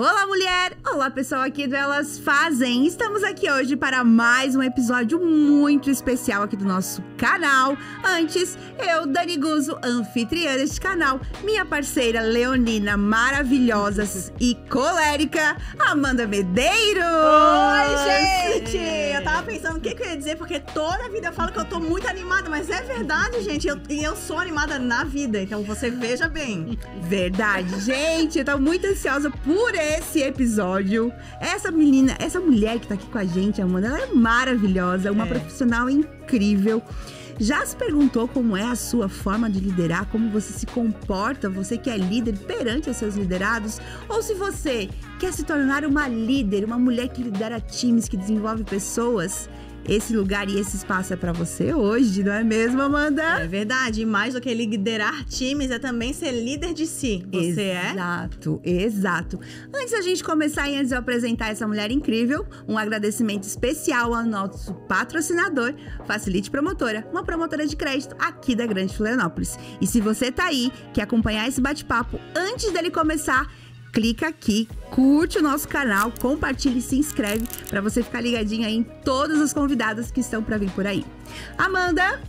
Olá, mulher! Olá, pessoal aqui do Elas Fazem! Estamos aqui hoje para mais um episódio muito especial aqui do nosso canal. Antes, eu, Dani Guzo, anfitriã deste canal, minha parceira Leonina, maravilhosa e colérica, Amanda Medeiros! Oi, gente! Eu tava pensando o que, que eu ia dizer, porque toda a vida eu falo que eu tô muito animada, mas é verdade, gente, eu, e eu sou animada na vida, então você veja bem. Verdade, gente, eu tô muito ansiosa por ele esse episódio. Essa menina, essa mulher que tá aqui com a gente, Amanda, ela é maravilhosa, uma é. profissional incrível. Já se perguntou como é a sua forma de liderar, como você se comporta, você que é líder perante os seus liderados? Ou se você quer se tornar uma líder, uma mulher que lidera times, que desenvolve pessoas? esse lugar e esse espaço é para você hoje, não é mesmo, Amanda? É verdade. E mais do que liderar times, é também ser líder de si. Você exato, é? Exato, exato. Antes da gente começar e antes de eu apresentar essa mulher incrível, um agradecimento especial ao nosso patrocinador, Facilite Promotora, uma promotora de crédito aqui da Grande Florianópolis. E se você tá aí, quer acompanhar esse bate-papo antes dele começar, clica aqui, curte o nosso canal, compartilha e se inscreve para você ficar ligadinho aí em todas as convidadas que estão para vir por aí. Amanda,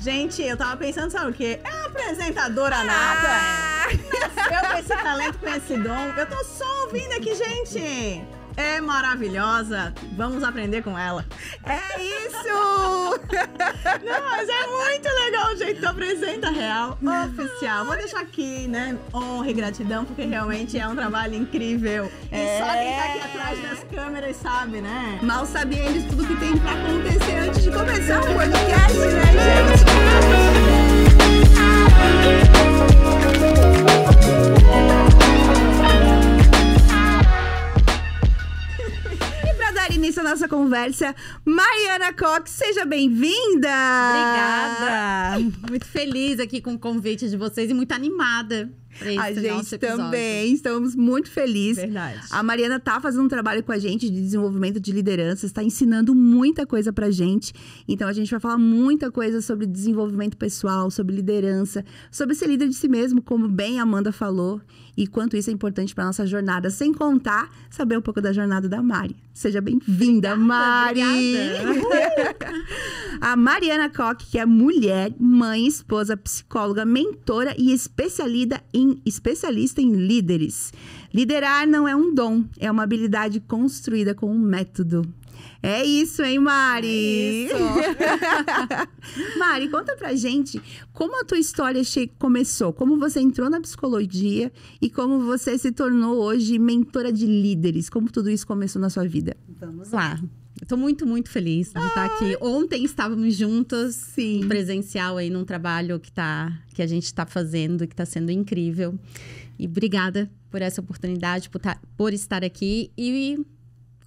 Gente, eu tava pensando, sabe o quê? É uma apresentadora ah! nata. Eu com esse talento, com esse dom. Eu tô só ouvindo aqui, gente é maravilhosa. Vamos aprender com ela. É isso! Não, mas é muito legal o jeito que apresenta real oficial. Vou deixar aqui, né? Honra e gratidão, porque realmente é um trabalho incrível. É. E só quem tá aqui atrás das câmeras sabe, né? Mal sabia eles tudo que tem pra acontecer antes de começar o podcast, né, gente? início à nossa conversa, Mariana Cox, seja bem-vinda! Obrigada! Muito feliz aqui com o convite de vocês e muito animada. A gente também, estamos muito felizes. Verdade. A Mariana está fazendo um trabalho com a gente de desenvolvimento de liderança, está ensinando muita coisa pra gente. Então a gente vai falar muita coisa sobre desenvolvimento pessoal, sobre liderança, sobre ser líder de si mesmo, como bem a Amanda falou e quanto isso é importante para nossa jornada, sem contar saber um pouco da jornada da Mari. Seja bem-vinda, Mari! a Mariana Koch, que é mulher, mãe, esposa, psicóloga, mentora e especialista em, especialista em líderes. Liderar não é um dom, é uma habilidade construída com um método. É isso, hein, Mari? É isso. Mari, conta pra gente como a tua história começou, como você entrou na psicologia e como você se tornou hoje mentora de líderes, como tudo isso começou na sua vida. Vamos lá. Estou muito, muito feliz de Ai. estar aqui. Ontem estávamos juntos, Sim. presencial aí num trabalho que tá que a gente está fazendo e que está sendo incrível. E obrigada por essa oportunidade, por, tá, por estar aqui e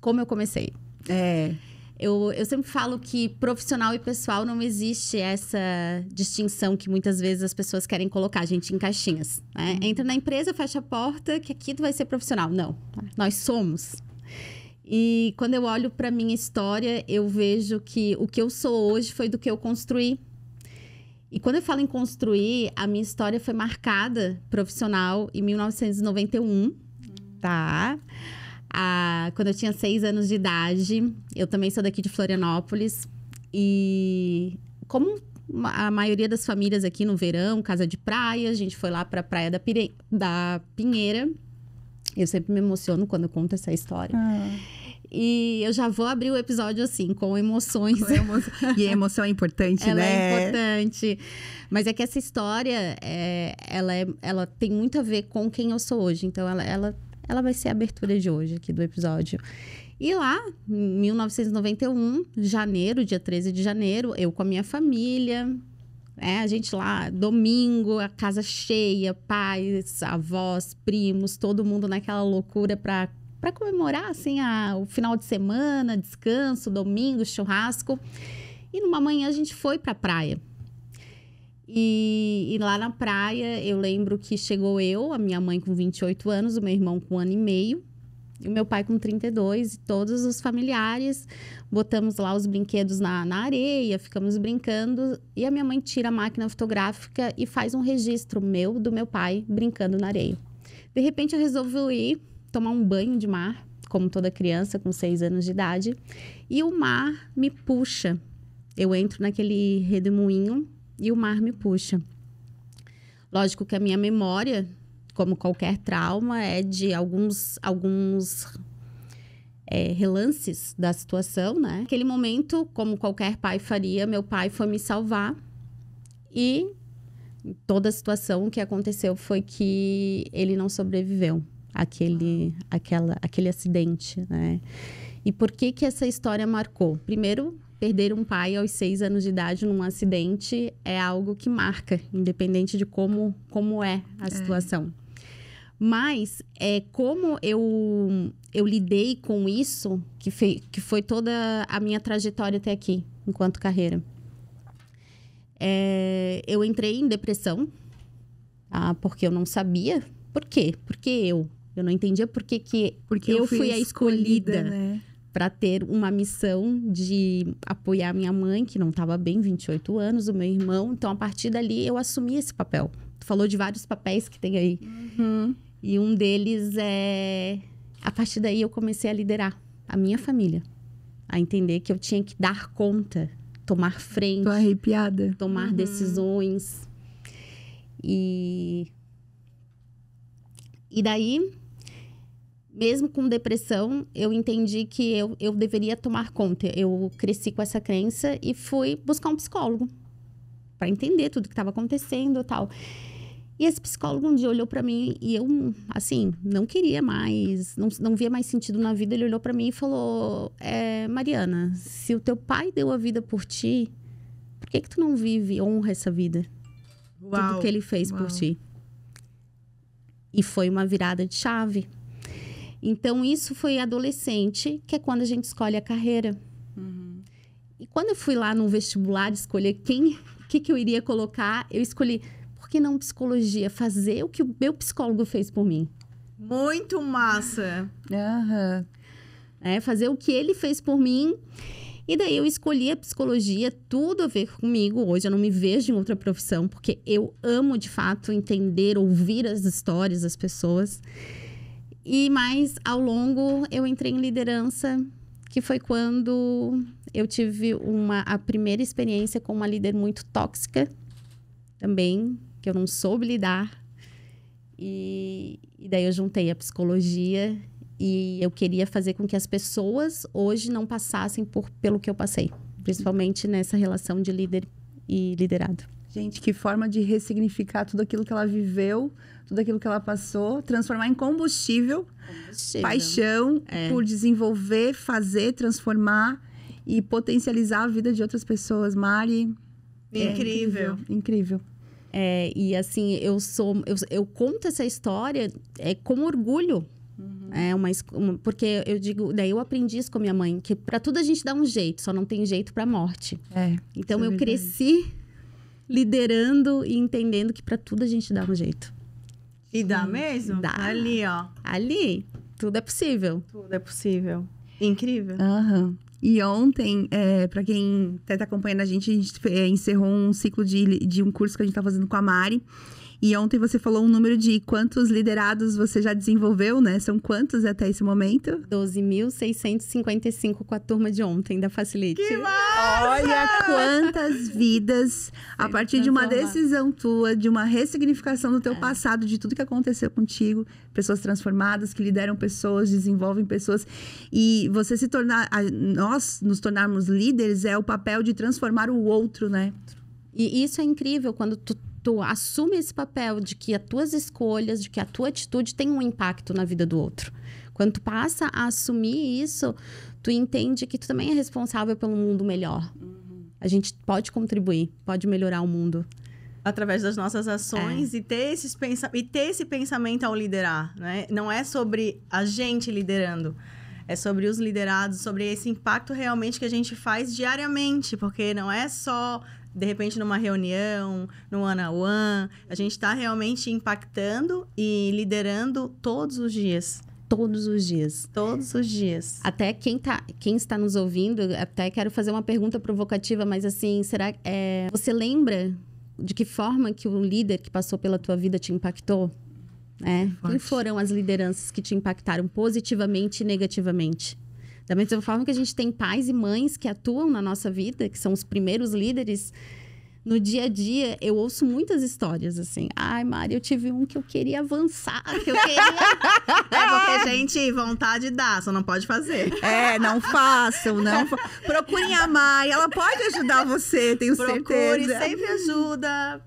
como eu comecei. É. Eu, eu sempre falo que profissional e pessoal não existe essa distinção que muitas vezes as pessoas querem colocar a gente em caixinhas. Né? Uhum. Entra na empresa, fecha a porta, que aqui tu vai ser profissional. Não, tá? nós somos. E quando eu olho para minha história, eu vejo que o que eu sou hoje foi do que eu construí. E quando eu falo em construir, a minha história foi marcada profissional em 1991, tá? quando eu tinha seis anos de idade, eu também sou daqui de Florianópolis. E como a maioria das famílias aqui no verão, casa de praia, a gente foi lá para a Praia da, Pire... da Pinheira. Eu sempre me emociono quando eu conto essa história. Ah. E eu já vou abrir o episódio assim, com emoções. Com E emoção é importante, ela é né? É importante. Mas é que essa história, é... Ela, é... ela tem muito a ver com quem eu sou hoje. Então, ela, ela ela vai ser a abertura de hoje aqui do episódio. E lá, em 1991, janeiro, dia 13 de janeiro, eu com a minha família, é, a gente lá, domingo, a casa cheia, pais, avós, primos, todo mundo naquela loucura para para comemorar assim a, o final de semana, descanso, domingo, churrasco. E numa manhã a gente foi para a praia. E, e, lá na praia, eu lembro que chegou eu, a minha mãe com 28 anos, o meu irmão com um ano e meio, e o meu pai com 32, e todos os familiares. Botamos lá os brinquedos na, na areia, ficamos brincando. E a minha mãe tira a máquina fotográfica e faz um registro meu, do meu pai, brincando na areia. De repente, eu resolvi ir tomar um banho de mar, como toda criança com 6 anos de idade, e o mar me puxa. Eu entro naquele redemoinho e o mar me puxa. Lógico que a minha memória, como qualquer trauma, é de alguns, alguns é, relances da situação, né? aquele momento, como qualquer pai faria, meu pai foi me salvar e toda a situação que aconteceu foi que ele não sobreviveu aquele aquela aquele acidente, né? E por que que essa história marcou? Primeiro, perder um pai aos seis anos de idade num acidente é algo que marca, independente de como, como é a é. situação. É. Mas é, como eu, eu lidei com isso, que, fe, que foi toda a minha trajetória até aqui, enquanto carreira. É, eu entrei em depressão, tá? porque eu não sabia. Por quê? Porque eu. Eu não entendia por que, que porque eu, eu fui, fui, a escolhida. escolhida né? para ter uma missão de apoiar minha mãe, que não estava bem, 28 anos, o meu irmão. Então, a partir dali, eu assumi esse papel. Tu falou de vários papéis que tem aí. Uhum. E um deles é. A partir daí, eu comecei a liderar a minha família, a entender que eu tinha que dar conta, tomar frente. Tô arrepiada. Tomar uhum. decisões. E. E daí, mesmo com depressão, eu entendi que eu, eu deveria tomar conta. Eu cresci com essa crença e fui buscar um psicólogo para entender tudo que estava acontecendo tal. E esse psicólogo um dia olhou para mim e eu, assim, não queria mais, não, não via mais sentido na vida. Ele olhou para mim e falou: é, Mariana, se o teu pai deu a vida por ti, por que, que tu não vive, honra essa vida? Uau, tudo que ele fez uau. por ti. E foi uma virada de chave então, isso foi adolescente, que é quando a gente escolhe a carreira. Uhum. E quando eu fui lá no vestibular escolher quem que, que eu iria colocar, eu escolhi, por que não psicologia? Fazer o que o meu psicólogo fez por mim. Muito massa! Uhum. É, fazer o que ele fez por mim. E daí eu escolhi a psicologia, tudo a ver comigo. Hoje eu não me vejo em outra profissão, porque eu amo de fato entender, ouvir as histórias das pessoas. E mais ao longo eu entrei em liderança, que foi quando eu tive uma a primeira experiência com uma líder muito tóxica também, que eu não soube lidar. E, e daí eu juntei a psicologia e eu queria fazer com que as pessoas hoje não passassem por pelo que eu passei, principalmente nessa relação de líder e liderado. Gente, que forma de ressignificar tudo aquilo que ela viveu tudo aquilo que ela passou, transformar em combustível, combustível. paixão é. por desenvolver, fazer, transformar e potencializar a vida de outras pessoas. Mari. É incrível. É, incrível. É, e assim, eu sou. Eu, eu conto essa história é, com orgulho. Uhum. É uma, uma, porque eu digo, daí eu aprendi isso com minha mãe, que para tudo a gente dá um jeito, só não tem jeito para morte. É, então é eu cresci liderando e entendendo que para tudo a gente dá um jeito. E dá hum, mesmo? Dá. Ali, ó. Ali, tudo é possível. Tudo é possível. Incrível. Aham. E ontem, é, para quem tá acompanhando a gente, a gente é, encerrou um ciclo de, de um curso que a gente tá fazendo com a Mari. E ontem você falou um número de quantos liderados você já desenvolveu, né? São quantos até esse momento? 12.655 com a turma de ontem da Facilite. Que massa! Olha quantas vidas a partir de uma decisão tua, de uma ressignificação do teu é. passado, de tudo que aconteceu contigo, pessoas transformadas que lideram pessoas, desenvolvem pessoas e você se tornar nós nos tornarmos líderes é o papel de transformar o outro, né? E isso é incrível quando tu tu assume esse papel de que as tuas escolhas, de que a tua atitude tem um impacto na vida do outro. Quando tu passa a assumir isso, tu entende que tu também é responsável pelo mundo melhor. Uhum. A gente pode contribuir, pode melhorar o mundo através das nossas ações é. e, ter esses pensa e ter esse pensamento ao liderar, né? Não é sobre a gente liderando, é sobre os liderados, sobre esse impacto realmente que a gente faz diariamente, porque não é só de repente numa reunião, no one on one, a gente está realmente impactando e liderando todos os dias todos os dias. Todos os dias. Até quem, tá, quem está nos ouvindo, até quero fazer uma pergunta provocativa, mas assim, será é, você lembra de que forma que o líder que passou pela tua vida te impactou? É. Quem foram as lideranças que te impactaram positivamente e negativamente? Da mesma forma que a gente tem pais e mães que atuam na nossa vida, que são os primeiros líderes no dia a dia, eu ouço muitas histórias assim. Ai, Mari, eu tive um que eu queria avançar, que eu queria. é porque, gente, vontade dá, só não pode fazer. É, não façam, não. Fa... Procurem a Mari, ela pode ajudar você, tenho Procure, certeza. Procure, sempre ajuda.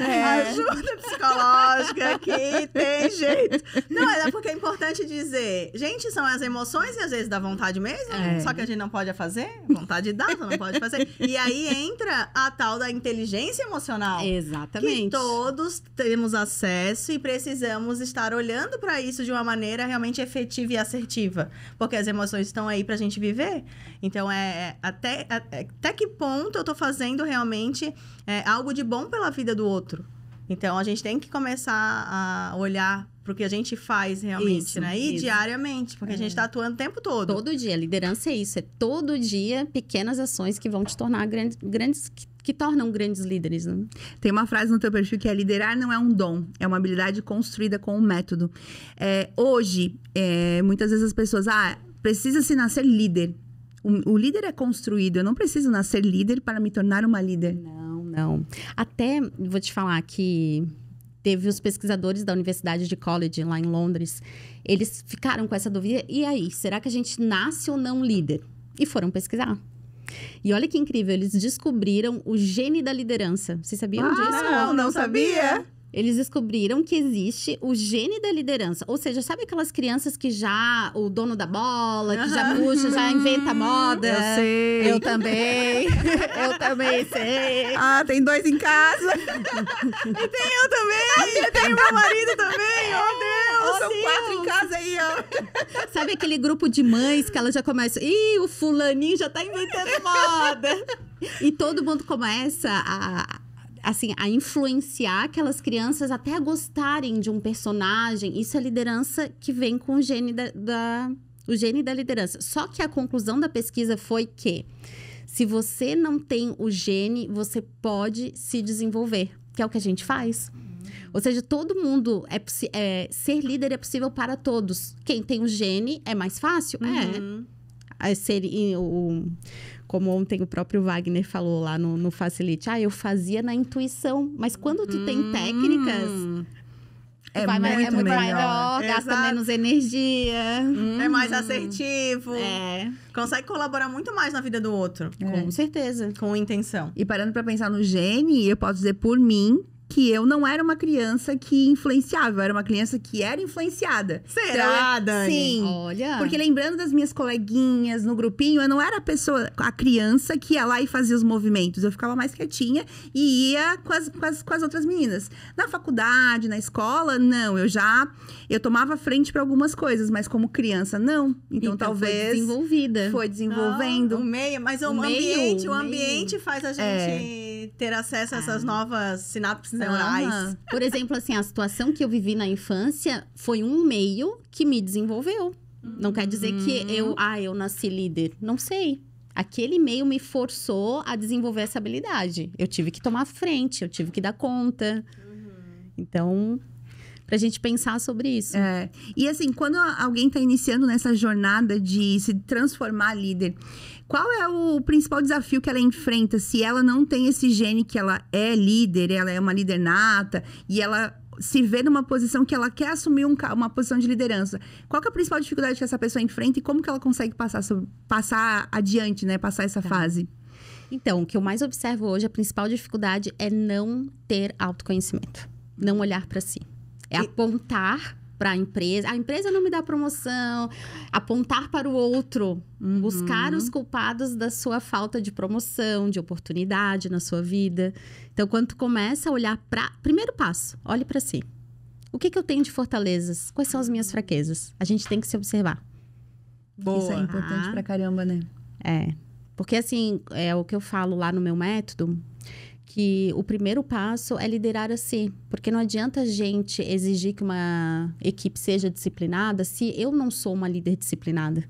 É. Ajuda psicológica que tem jeito. Não, é porque é importante dizer, gente, são as emoções e às vezes dá vontade mesmo, é. só que a gente não pode fazer, vontade dá, só não pode fazer. E aí entra a tal da inteligência inteligência emocional. Exatamente. Que todos temos acesso e precisamos estar olhando para isso de uma maneira realmente efetiva e assertiva. Porque as emoções estão aí para a gente viver. Então, é, é até, é, até que ponto eu estou fazendo realmente é, algo de bom pela vida do outro. Então, a gente tem que começar a olhar o que a gente faz realmente, isso, né? E isso. diariamente, porque é. a gente está é. atuando o tempo todo. Todo dia. Liderança é isso. É todo dia pequenas ações que vão te tornar grandes, grandes que que tornam grandes líderes. Né? Tem uma frase no teu perfil que é liderar não é um dom, é uma habilidade construída com um método. É, hoje, é, muitas vezes as pessoas, ah, precisa se nascer líder. O, o, líder é construído. Eu não preciso nascer líder para me tornar uma líder. Não, não. Até vou te falar que teve os pesquisadores da Universidade de College lá em Londres. Eles ficaram com essa dúvida. E aí, será que a gente nasce ou não líder? E foram pesquisar. E olha que incrível, eles descobriram o gene da liderança. Vocês sabiam ah, disso? Não, não, não sabia. sabia. Eles descobriram que existe o gene da liderança. Ou seja, sabe aquelas crianças que já o dono da bola, que já puxa, já hum, inventa moda? Eu sei. Eu também. eu também sei. Ah, tem dois em casa. e tem eu também. e ah, tem meu marido também. É. Oh, Deus. Oh, são Deus. quatro em casa aí, ó. Sabe aquele grupo de mães que elas já começam. Ih, o fulaninho já tá inventando moda. E todo mundo começa a assim, a influenciar aquelas crianças até a gostarem de um personagem. Isso é liderança que vem com o gene da, da, o gene da liderança. Só que a conclusão da pesquisa foi que se você não tem o gene, você pode se desenvolver, que é o que a gente faz. Uhum. Ou seja, todo mundo é, é ser líder é possível para todos. Quem tem o gene é mais fácil? É. Uhum. É. é ser o, como ontem o próprio Wagner falou lá no, no Facilite, ah, eu fazia na intuição, mas quando tu hum. tem técnicas, é vai muito, mais, é muito melhor. maior, Exato. gasta menos energia. Hum. É mais hum. assertivo. É. Consegue colaborar muito mais na vida do outro. É. Com certeza. Com intenção. E parando para pensar no gene, eu posso dizer por mim que eu não era uma criança que influenciava, eu era uma criança que era influenciada. Será, então, Dani? Sim. Olha. Porque lembrando das minhas coleguinhas no grupinho, eu não era a pessoa, a criança que ia lá e fazia os movimentos. Eu ficava mais quietinha e ia com as, com as, com as outras meninas. Na faculdade, na escola, não. Eu já. Eu tomava frente para algumas coisas, mas como criança, não. Então, então talvez. Foi desenvolvida. Foi desenvolvendo. Ah, o meio, mas o, o ambiente, meio, o ambiente faz a gente é. ter acesso a essas é. novas sinapses por exemplo, assim, a situação que eu vivi na infância foi um meio que me desenvolveu. Não quer dizer que uhum. eu, ah, eu nasci líder. Não sei. Aquele meio me forçou a desenvolver essa habilidade. Eu tive que tomar frente, eu tive que dar conta. Uhum. Então, para a gente pensar sobre isso. É. E assim, quando alguém está iniciando nessa jornada de se transformar líder, qual é o principal desafio que ela enfrenta se ela não tem esse gene que ela é líder, ela é uma líder nata e ela se vê numa posição que ela quer assumir um, uma posição de liderança? Qual é a principal dificuldade que essa pessoa enfrenta e como que ela consegue passar, passar adiante, né? Passar essa tá. fase? Então, o que eu mais observo hoje, a principal dificuldade é não ter autoconhecimento, não olhar para si. É e... apontar para a empresa. A empresa não me dá promoção. Apontar para o outro. Uhum. Buscar os culpados da sua falta de promoção, de oportunidade na sua vida. Então, quando tu começa a olhar para. Primeiro passo, olhe para si. O que, que eu tenho de fortalezas? Quais são as minhas fraquezas? A gente tem que se observar. Boa. Isso é importante ah. pra caramba, né? É. Porque, assim, é o que eu falo lá no meu método que o primeiro passo é liderar a si, porque não adianta a gente exigir que uma equipe seja disciplinada se eu não sou uma líder disciplinada.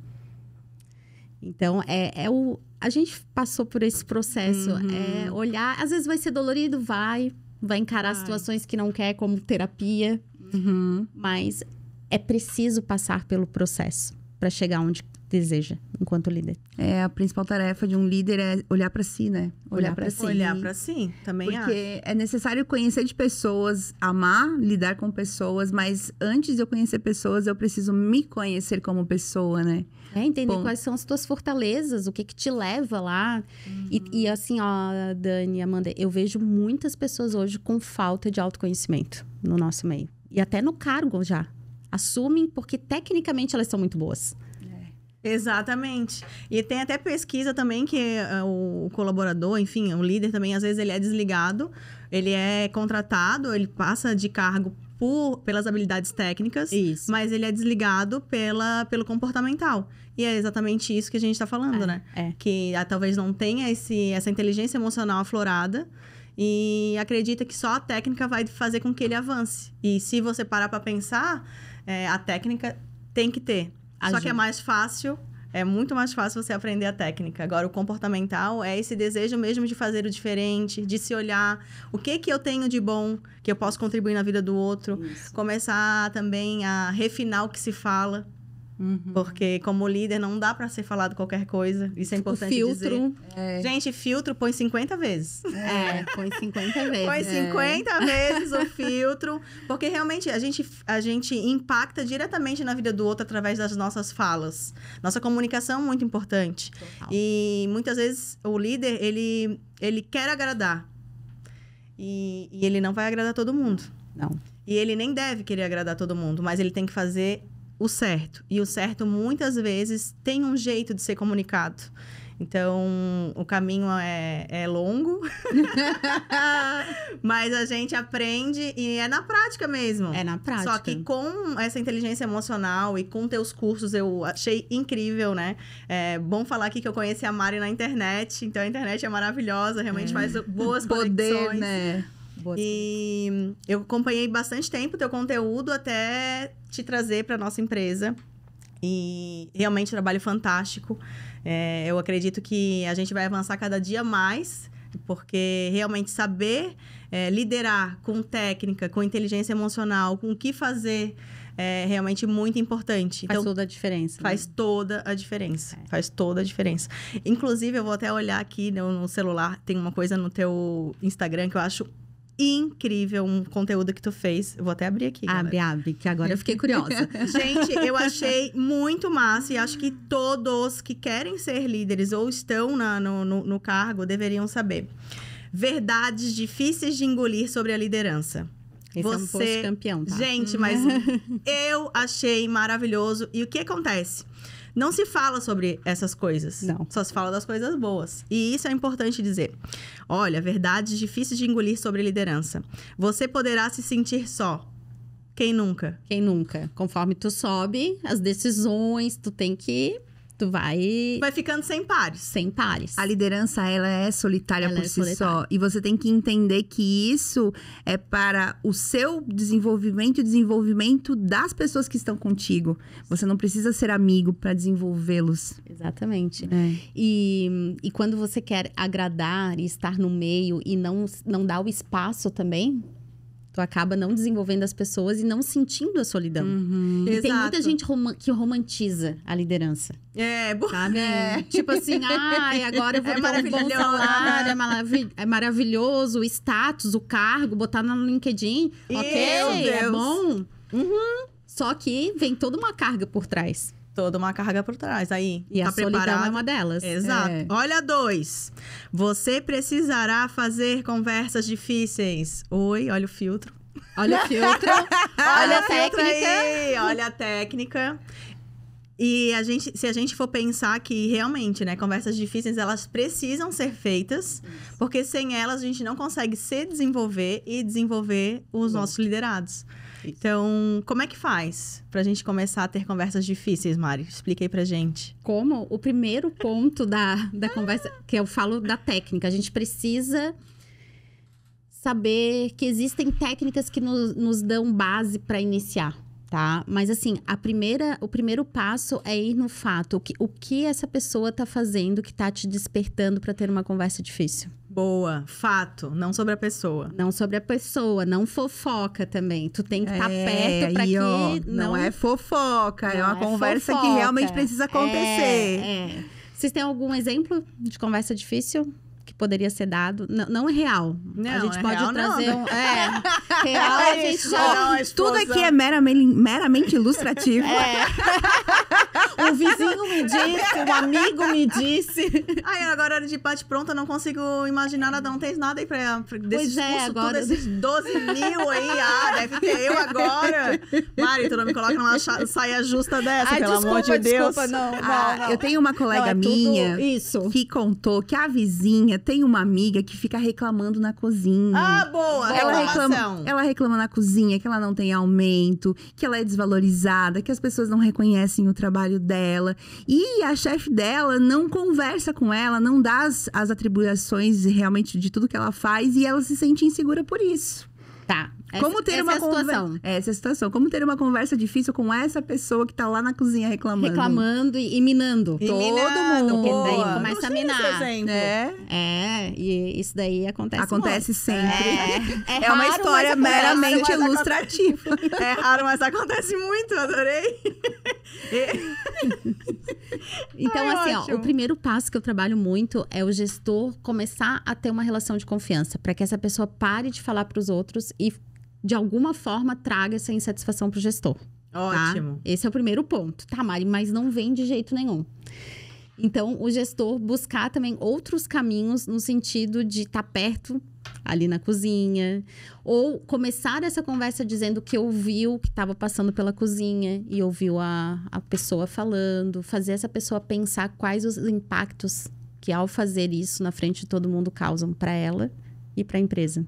Então, é, é o, a gente passou por esse processo, uhum. é olhar, às vezes vai ser dolorido, vai, vai encarar vai. situações que não quer como terapia, uhum. mas é preciso passar pelo processo para chegar onde deseja enquanto líder. É, a principal tarefa de um líder é olhar para si, né? Olhar, para si. Olhar para si, também Porque acho. é necessário conhecer de pessoas, amar, lidar com pessoas, mas antes de eu conhecer pessoas, eu preciso me conhecer como pessoa, né? É, entender Bom. quais são as tuas fortalezas, o que que te leva lá. Uhum. E, e, assim, ó, Dani, Amanda, eu vejo muitas pessoas hoje com falta de autoconhecimento no nosso meio. E até no cargo já. Assumem porque tecnicamente elas são muito boas. Exatamente. E tem até pesquisa também que eh, o colaborador, enfim, o líder também, às vezes ele é desligado, ele é contratado, ele passa de cargo por, pelas habilidades técnicas, isso. mas ele é desligado pela, pelo comportamental. E é exatamente isso que a gente está falando, é, né? É. Que ah, talvez não tenha esse, essa inteligência emocional aflorada e acredita que só a técnica vai fazer com que ele avance. E se você parar para pensar, é, a técnica tem que ter, só que é mais fácil é muito mais fácil você aprender a técnica. Agora, o comportamental é esse desejo mesmo de fazer o diferente, de se olhar. O que que eu tenho de bom que eu posso contribuir na vida do outro? Isso. Começar também a refinar o que se fala. Uhum. Porque como líder não dá para ser falado qualquer coisa. Isso é tipo, importante filtro, é. Gente, filtro põe 50 vezes. É, põe 50 vezes. Põe 50 é. vezes o filtro, porque realmente a gente a gente impacta diretamente na vida do outro através das nossas falas. Nossa comunicação é muito importante. Total. E muitas vezes o líder, ele ele quer agradar. E, e ele não vai agradar todo mundo. Não. E ele nem deve querer agradar todo mundo, mas ele tem que fazer o certo. E o certo muitas vezes tem um jeito de ser comunicado. Então, o caminho é, é longo, mas a gente aprende e é na prática mesmo. É na prática. Só que com essa inteligência emocional e com teus cursos, eu achei incrível, né? É bom falar aqui que eu conheci a Mari na internet, então a internet é maravilhosa, realmente é. faz boas Poder, conexões. né? Boa e eu acompanhei bastante tempo teu conteúdo até te trazer para nossa empresa. E realmente é um trabalho fantástico. É, eu acredito que a gente vai avançar cada dia mais, porque realmente saber é, liderar com técnica, com inteligência emocional, com o que fazer é realmente muito importante. Faz então, toda a diferença. Né? Faz toda a diferença. É. Faz toda a diferença. Inclusive, eu vou até olhar aqui no, né, no celular, tem uma coisa no teu Instagram que eu acho incrível um conteúdo que tu fez. vou até abrir aqui. Abre, galera. abre, que agora eu fiquei curiosa. Gente, eu achei muito massa e acho que todos que querem ser líderes ou estão na, no, no, no cargo deveriam saber. Verdades difíceis de engolir sobre a liderança. Esse Você... é um campeão, tá? Gente, mas uhum. eu achei maravilhoso. E o que acontece? Não se fala sobre essas coisas. Não. Só se fala das coisas boas. E isso é importante dizer. Olha, verdades difíceis de engolir sobre liderança. Você poderá se sentir só. Quem nunca? Quem nunca? Conforme tu sobe, as decisões, tu tem que tu vai. Vai ficando sem pares. Sem pares. A liderança, ela é solitária ela por é si solitária. só. E você tem que entender que isso é para o seu desenvolvimento e o desenvolvimento das pessoas que estão contigo. Você não precisa ser amigo para desenvolvê-los. Exatamente. É. E, e quando você quer agradar e estar no meio e não, não dar o espaço também Tu acaba não desenvolvendo as pessoas e não sentindo a solidão. Uhum. E Exato. tem muita gente rom que romantiza a liderança. É, sabe? É. Tipo assim, ai, agora eu vou é ter um bom salário, é, é maravilhoso, o status, o cargo, botar no LinkedIn. ok, é bom. Uhum. Só que vem toda uma carga por trás toda uma carga por trás. Aí, e tá a preparado? solidão é uma delas. Exato. É. Olha dois. Você precisará fazer conversas difíceis. Oi, olha o filtro. Olha o filtro. olha a técnica. olha a técnica. E a gente, se a gente for pensar que realmente, né, conversas difíceis elas precisam ser feitas, porque sem elas a gente não consegue se desenvolver e desenvolver os Bom. nossos liderados. Então, como é que faz para a gente começar a ter conversas difíceis, Mari? Explica aí pra gente. Como? O primeiro ponto da, da ah! conversa, que eu falo da técnica, a gente precisa saber que existem técnicas que nos, nos dão base para iniciar, tá? Mas assim, a primeira, o primeiro passo é ir no fato, o que, o que essa pessoa está fazendo que está te despertando para ter uma conversa difícil. Boa, fato, não sobre a pessoa. Não sobre a pessoa, não fofoca também. Tu tem que estar tá é, perto para que ó, não... não é fofoca, é não é uma é conversa fofoca. que realmente precisa acontecer. É, é. Vocês têm algum exemplo de conversa difícil? poderia ser dado. não é real. Não, a gente é pode real, trazer. Não, né? um... É. Real, a é gente oh, já. Tudo aqui é meramente, meramente ilustrativo. É. vizinho me disse, o amigo me disse. Ai, agora é de parte pronta, não consigo imaginar nada, não tem nada aí pra. pra desse pois é, agora. esses 12 mil aí, ah, deve ter eu agora. Mari, tu não me coloca numa saia justa dessa, Ai, pelo desculpa, amor de Deus. Desculpa, não, não, ah, não. Eu tenho uma é colega é minha que contou que a vizinha tem uma amiga que fica reclamando na cozinha. Ah, boa! Ela reclama, ela reclama na cozinha que ela não tem aumento, que ela é desvalorizada, que as pessoas não reconhecem o trabalho dela. E a chefe dela não conversa com ela, não dá as, as atribuições realmente de tudo que ela faz e ela se sente insegura por isso. Tá. Essa, como ter uma é, é Essa é a situação. Como ter uma conversa difícil com essa pessoa que tá lá na cozinha reclamando. Reclamando e, e minando. E Todo minando, mundo. Boa. Porque daí começa a minar. É. é, e isso daí acontece. Acontece muito. sempre. É, é, é uma história meramente raro, ilustrativa. é raro, mas acontece muito, adorei. então, Ai, assim, ó, o primeiro passo que eu trabalho muito é o gestor começar a ter uma relação de confiança para que essa pessoa pare de falar para os outros e de alguma forma, traga essa insatisfação para o gestor. Tá? Ótimo. Tá? Esse é o primeiro ponto. Tá, Mari, mas não vem de jeito nenhum. Então, o gestor buscar também outros caminhos no sentido de estar tá perto ali na cozinha, ou começar essa conversa dizendo que ouviu que estava passando pela cozinha e ouviu a, a pessoa falando, fazer essa pessoa pensar quais os impactos que ao fazer isso na frente de todo mundo causam para ela e para a empresa.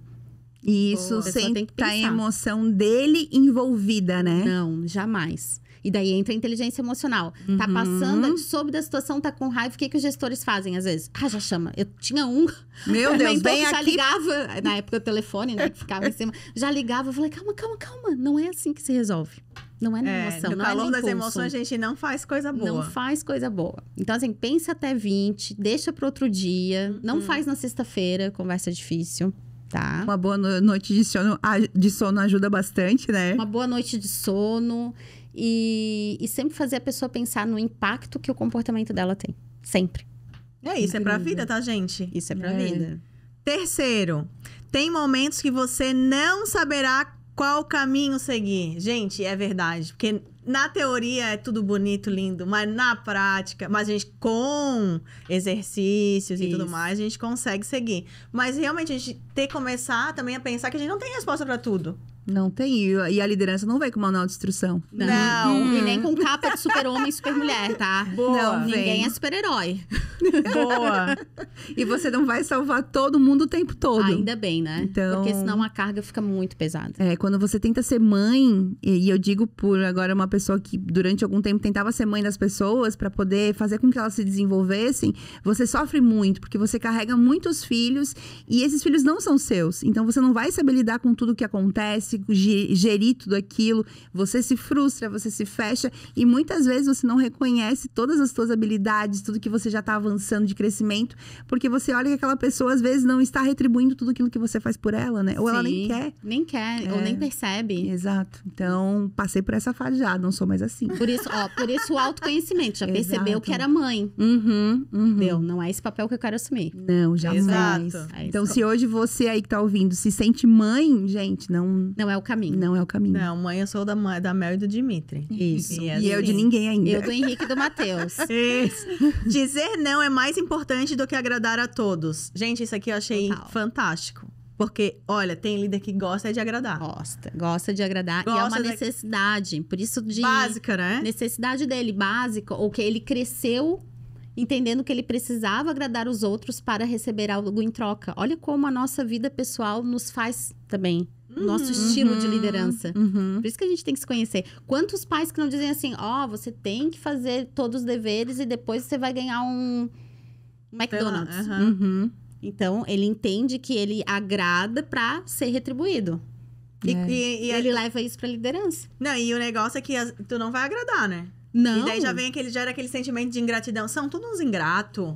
E isso Boa. sem estar tá a emoção dele envolvida, né? Não, jamais. E daí entra a inteligência emocional. Tá uhum. Tá passando, soube da situação, tá com raiva. O que, que os gestores fazem às vezes? Ah, já chama. Eu tinha um. Meu Deus, bem já aqui. ligava. Na época o telefone, né? Que ficava em cima. Já ligava. Eu falei, calma, calma, calma. Não é assim que se resolve. Não é na é, emoção. No não é calor é das emoções, a gente não faz coisa boa. Não faz coisa boa. Então, assim, pensa até 20, deixa para outro dia. Não uhum. faz na sexta-feira, conversa difícil tá? Uma boa noite de sono, de sono ajuda bastante, né? Uma boa noite de sono e, e sempre fazer a pessoa pensar no impacto que o comportamento dela tem. Sempre. É, isso Incrível. é pra vida, tá, gente? Isso é pra é. vida. Terceiro, tem momentos que você não saberá qual caminho seguir. Gente, é verdade. Porque na teoria é tudo bonito, lindo, mas na prática, mas a gente com exercícios Isso. e tudo mais, a gente consegue seguir. Mas realmente a gente ter que começar também a pensar que a gente não tem resposta para tudo. Não tem. E a liderança não vem com manual de instrução. Não. não. Hum. E nem com capa de super-homem e super-mulher, tá? Boa. Não, ninguém é super-herói. Boa. e você não vai salvar todo mundo o tempo todo. Ainda bem, né? Então... Porque senão a carga fica muito pesada. É, quando você tenta ser mãe, e eu digo por agora uma pessoa que durante algum tempo tentava ser mãe das pessoas para poder fazer com que elas se desenvolvessem, você sofre muito, porque você carrega muitos filhos e esses filhos não são seus. Então você não vai saber lidar com tudo que acontece consigo gerir tudo aquilo. Você se frustra, você se fecha e muitas vezes você não reconhece todas as suas habilidades, tudo que você já está avançando de crescimento, porque você olha que aquela pessoa às vezes não está retribuindo tudo aquilo que você faz por ela, né? Ou Sim, ela nem quer. Nem quer, é. ou nem é. percebe. Exato. Então, passei por essa fase já, não sou mais assim. Por isso, ó, por isso o autoconhecimento. Já Exato. percebeu que era mãe. Uhum, uhum. Deu, não é esse papel que eu quero assumir. Não, jamais. Exato. É então, se hoje você aí que tá ouvindo se sente mãe, gente, não. Não não é o caminho. Não é o caminho. Não, mãe, eu sou da, da Mel e do Dimitri. Isso. E, é e eu de assim. ninguém ainda. Eu do Henrique e do Matheus. isso. Dizer não é mais importante do que agradar a todos. Gente, isso aqui eu achei Total. fantástico. Porque, olha, tem líder que gosta de agradar. Gosta. Gosta de agradar. Gosta e é uma necessidade. Por isso de. Básica, né? Necessidade dele, básica. Ou que ele cresceu entendendo que ele precisava agradar os outros para receber algo em troca. Olha como a nossa vida pessoal nos faz também uhum, nosso estilo uhum, de liderança. Uhum. Por isso que a gente tem que se conhecer. Quantos pais que não dizem assim, ó, oh, você tem que fazer todos os deveres e depois você vai ganhar um McDonald's. Uhum. então, ele entende que ele agrada para ser retribuído. É. E, e, e ele a... leva isso pra liderança. Não, e o negócio é que as... tu não vai agradar, né? Não. E daí já vem aquele, gera aquele sentimento de ingratidão. São todos uns ingratos.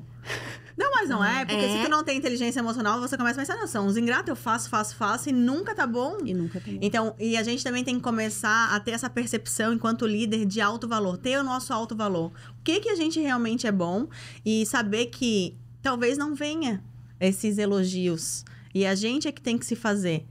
Não, mas não é, uhum. porque é. se tu não tem inteligência emocional, você começa a pensar, não, são uns ingratos, eu faço, faço, faço e nunca tá bom. E nunca tá Então, e a gente também tem que começar a ter essa percepção enquanto líder de alto valor, ter o nosso alto valor. O que que a gente realmente é bom e saber que talvez não venha esses elogios. E a gente é que tem que se fazer.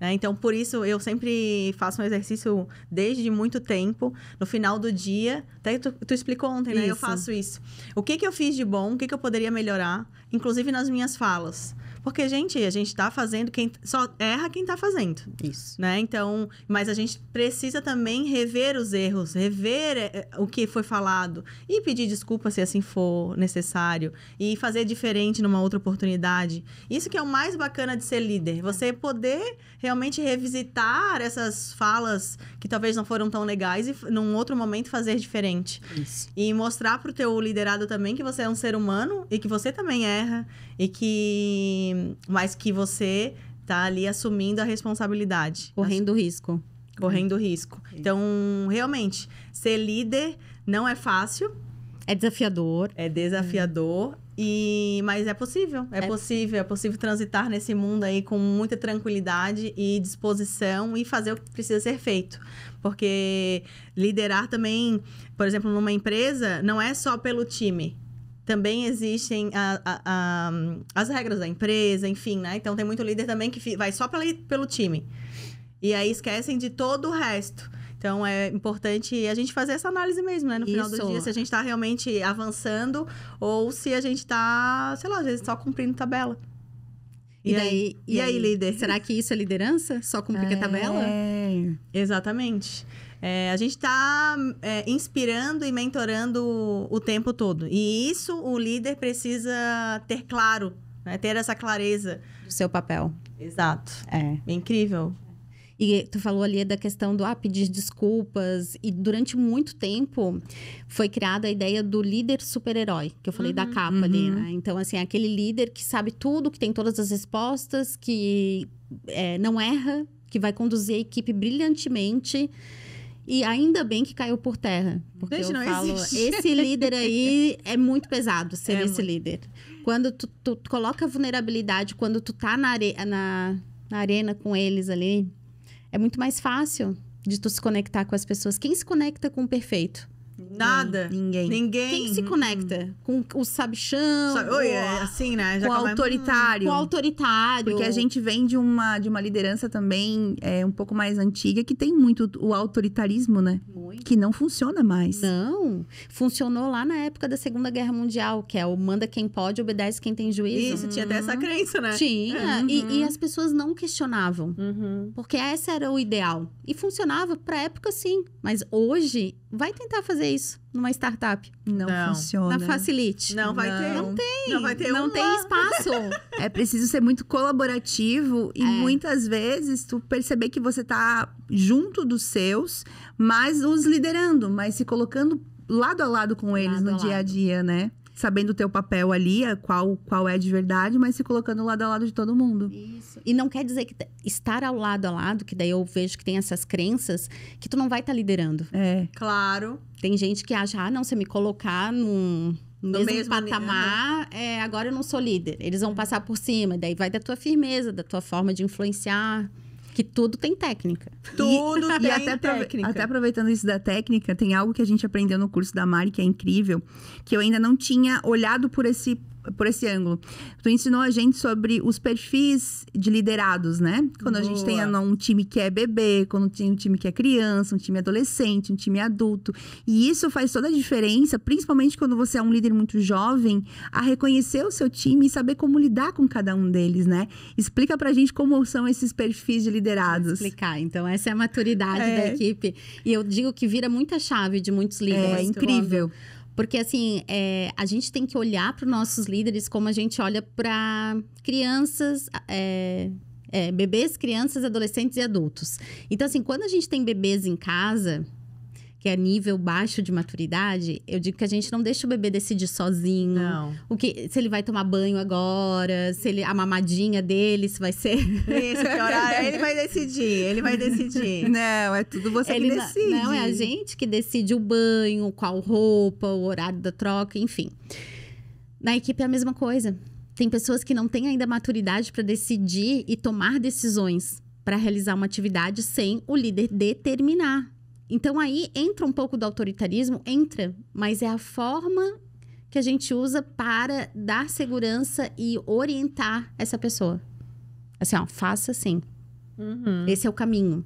Né? Então, por isso, eu sempre faço um exercício desde muito tempo, no final do dia. Até tu, tu explicou ontem, né? Isso. Eu faço isso. O que, que eu fiz de bom, o que, que eu poderia melhorar, inclusive nas minhas falas. Porque, gente, a gente está fazendo, quem só erra quem está fazendo. Isso. Né? Então, mas a gente precisa também rever os erros, rever eh, eh, o que foi falado e pedir desculpa se assim for necessário e fazer diferente numa outra oportunidade. Isso que é o mais bacana de ser líder, você poder realmente revisitar essas falas que talvez não foram tão legais e num outro momento fazer diferente. Isso. E mostrar para o teu liderado também que você é um ser humano e que você também erra e que mas que você tá ali assumindo a responsabilidade, correndo risco, correndo risco. Então, realmente, ser líder não é fácil. É desafiador. É desafiador. Hum. E, mas é possível, é, é, possível, é possível transitar nesse mundo aí com muita tranquilidade e disposição e fazer o que precisa ser feito. Porque liderar também, por exemplo, numa empresa, não é só pelo time, também existem a, a, a, as regras da empresa, enfim, né? Então tem muito líder também que vai só pela, pelo time. E aí esquecem de todo o resto. Então é importante a gente fazer essa análise mesmo, né? No final Isso. do dia, se a gente está realmente avançando ou se a gente está, sei lá, às vezes só cumprindo tabela. E, e, daí, aí, e, aí, líder? Será que isso é liderança? Só cumprir é... a tabela? É. Exatamente. É, a gente está é, inspirando e mentorando o tempo todo. E isso o líder precisa ter claro, né? ter essa clareza. Do seu papel. Exato. É. é. Incrível. E tu falou ali da questão do ah, pedir desculpas. E durante muito tempo foi criada a ideia do líder super-herói, que eu falei uhum, da capa uhum. ali, né? Então, assim, é aquele líder que sabe tudo, que tem todas as respostas, que é, não erra, que vai conduzir a equipe brilhantemente. E ainda bem que caiu por terra. Porque Deixa, eu falo, existe. esse líder aí é muito pesado ser é esse líder. Quando tu, tu, coloca vulnerabilidade, quando tu tá na, are na, na arena com eles ali, é muito mais fácil de tu se conectar com as pessoas. Quem se conecta com o perfeito? Nada. Ninguém. Ninguém. Quem se conecta? Hum. Com o sabichão? Sabe, oi, é assim, né? Já com o autoritário. Hum. Com o autoritário. Porque a gente vem de uma, de uma liderança também é, um pouco mais antiga que tem muito o autoritarismo, né? Muito. Que não funciona mais. Não. Funcionou lá na época da Segunda Guerra Mundial, que é o manda quem pode, obedece quem tem juízo. Isso, uhum. tinha até essa uhum. crença, né? Tinha. Uhum. E, e, as pessoas não questionavam. Uhum. Porque esse era o ideal. E funcionava pra época, sim. Mas hoje, vai tentar fazer fazer isso numa startup. Não, não. funciona. Na Facilite. Não vai não. ter. Não tem. Não vai ter Não uma. tem espaço. é preciso ser muito colaborativo e é. muitas vezes tu perceber que você tá junto dos seus, mas os liderando, mas se colocando lado a lado com eles lado no dia a dia, né? sabendo o teu papel ali, qual, qual é de verdade, mas se colocando lado a lado de todo mundo. Isso. E não quer dizer que estar ao lado a lado, que daí eu vejo que tem essas crenças, que tu não vai estar tá liderando. É. Claro. Tem gente que acha, ah, não, se eu me colocar num, no mesmo, mesmo patamar, é, agora eu não sou líder. Eles vão passar por cima, daí vai da tua firmeza, da tua forma de influenciar que tudo tem técnica. Tudo e, tem e até técnica. Até aproveitando isso da técnica, tem algo que a gente aprendeu no curso da Mari que é incrível, que eu ainda não tinha olhado por esse por esse ângulo. Tu ensinou a gente sobre os perfis de liderados, né? Quando Boa. a gente tem um time que é bebê, quando tem um time que é criança, um time adolescente, um time adulto. E isso faz toda a diferença, principalmente quando você é um líder muito jovem, a reconhecer o seu time e saber como lidar com cada um deles, né? Explica pra gente como são esses perfis de liderados. Vou explicar. Então, essa é a maturidade é. da equipe. E eu digo que vira muita chave de muitos é líderes. É incrível. Quando porque, assim, é, a gente tem que olhar para os nossos líderes como a gente olha para crianças. É, é, bebês, crianças, adolescentes e adultos. Então, assim, quando a gente tem bebês em casa, que é nível baixo de maturidade, eu digo que a gente não deixa o bebê decidir sozinho. Não. O que, se ele vai tomar banho agora, se ele, a mamadinha dele, se vai ser. Isso, que horário. É, ele vai decidir, ele vai decidir. Não, é tudo você ele que decide. Não, não, é a gente que decide o banho, qual roupa, o horário da troca, enfim. Na equipe é a mesma coisa. Tem pessoas que não têm ainda maturidade para decidir e tomar decisões para realizar uma atividade sem o líder determinar então aí entra um pouco do autoritarismo, entra, mas é a forma que a gente usa para dar segurança e orientar essa pessoa. Assim, ó, faça assim. Uhum. Esse é o caminho.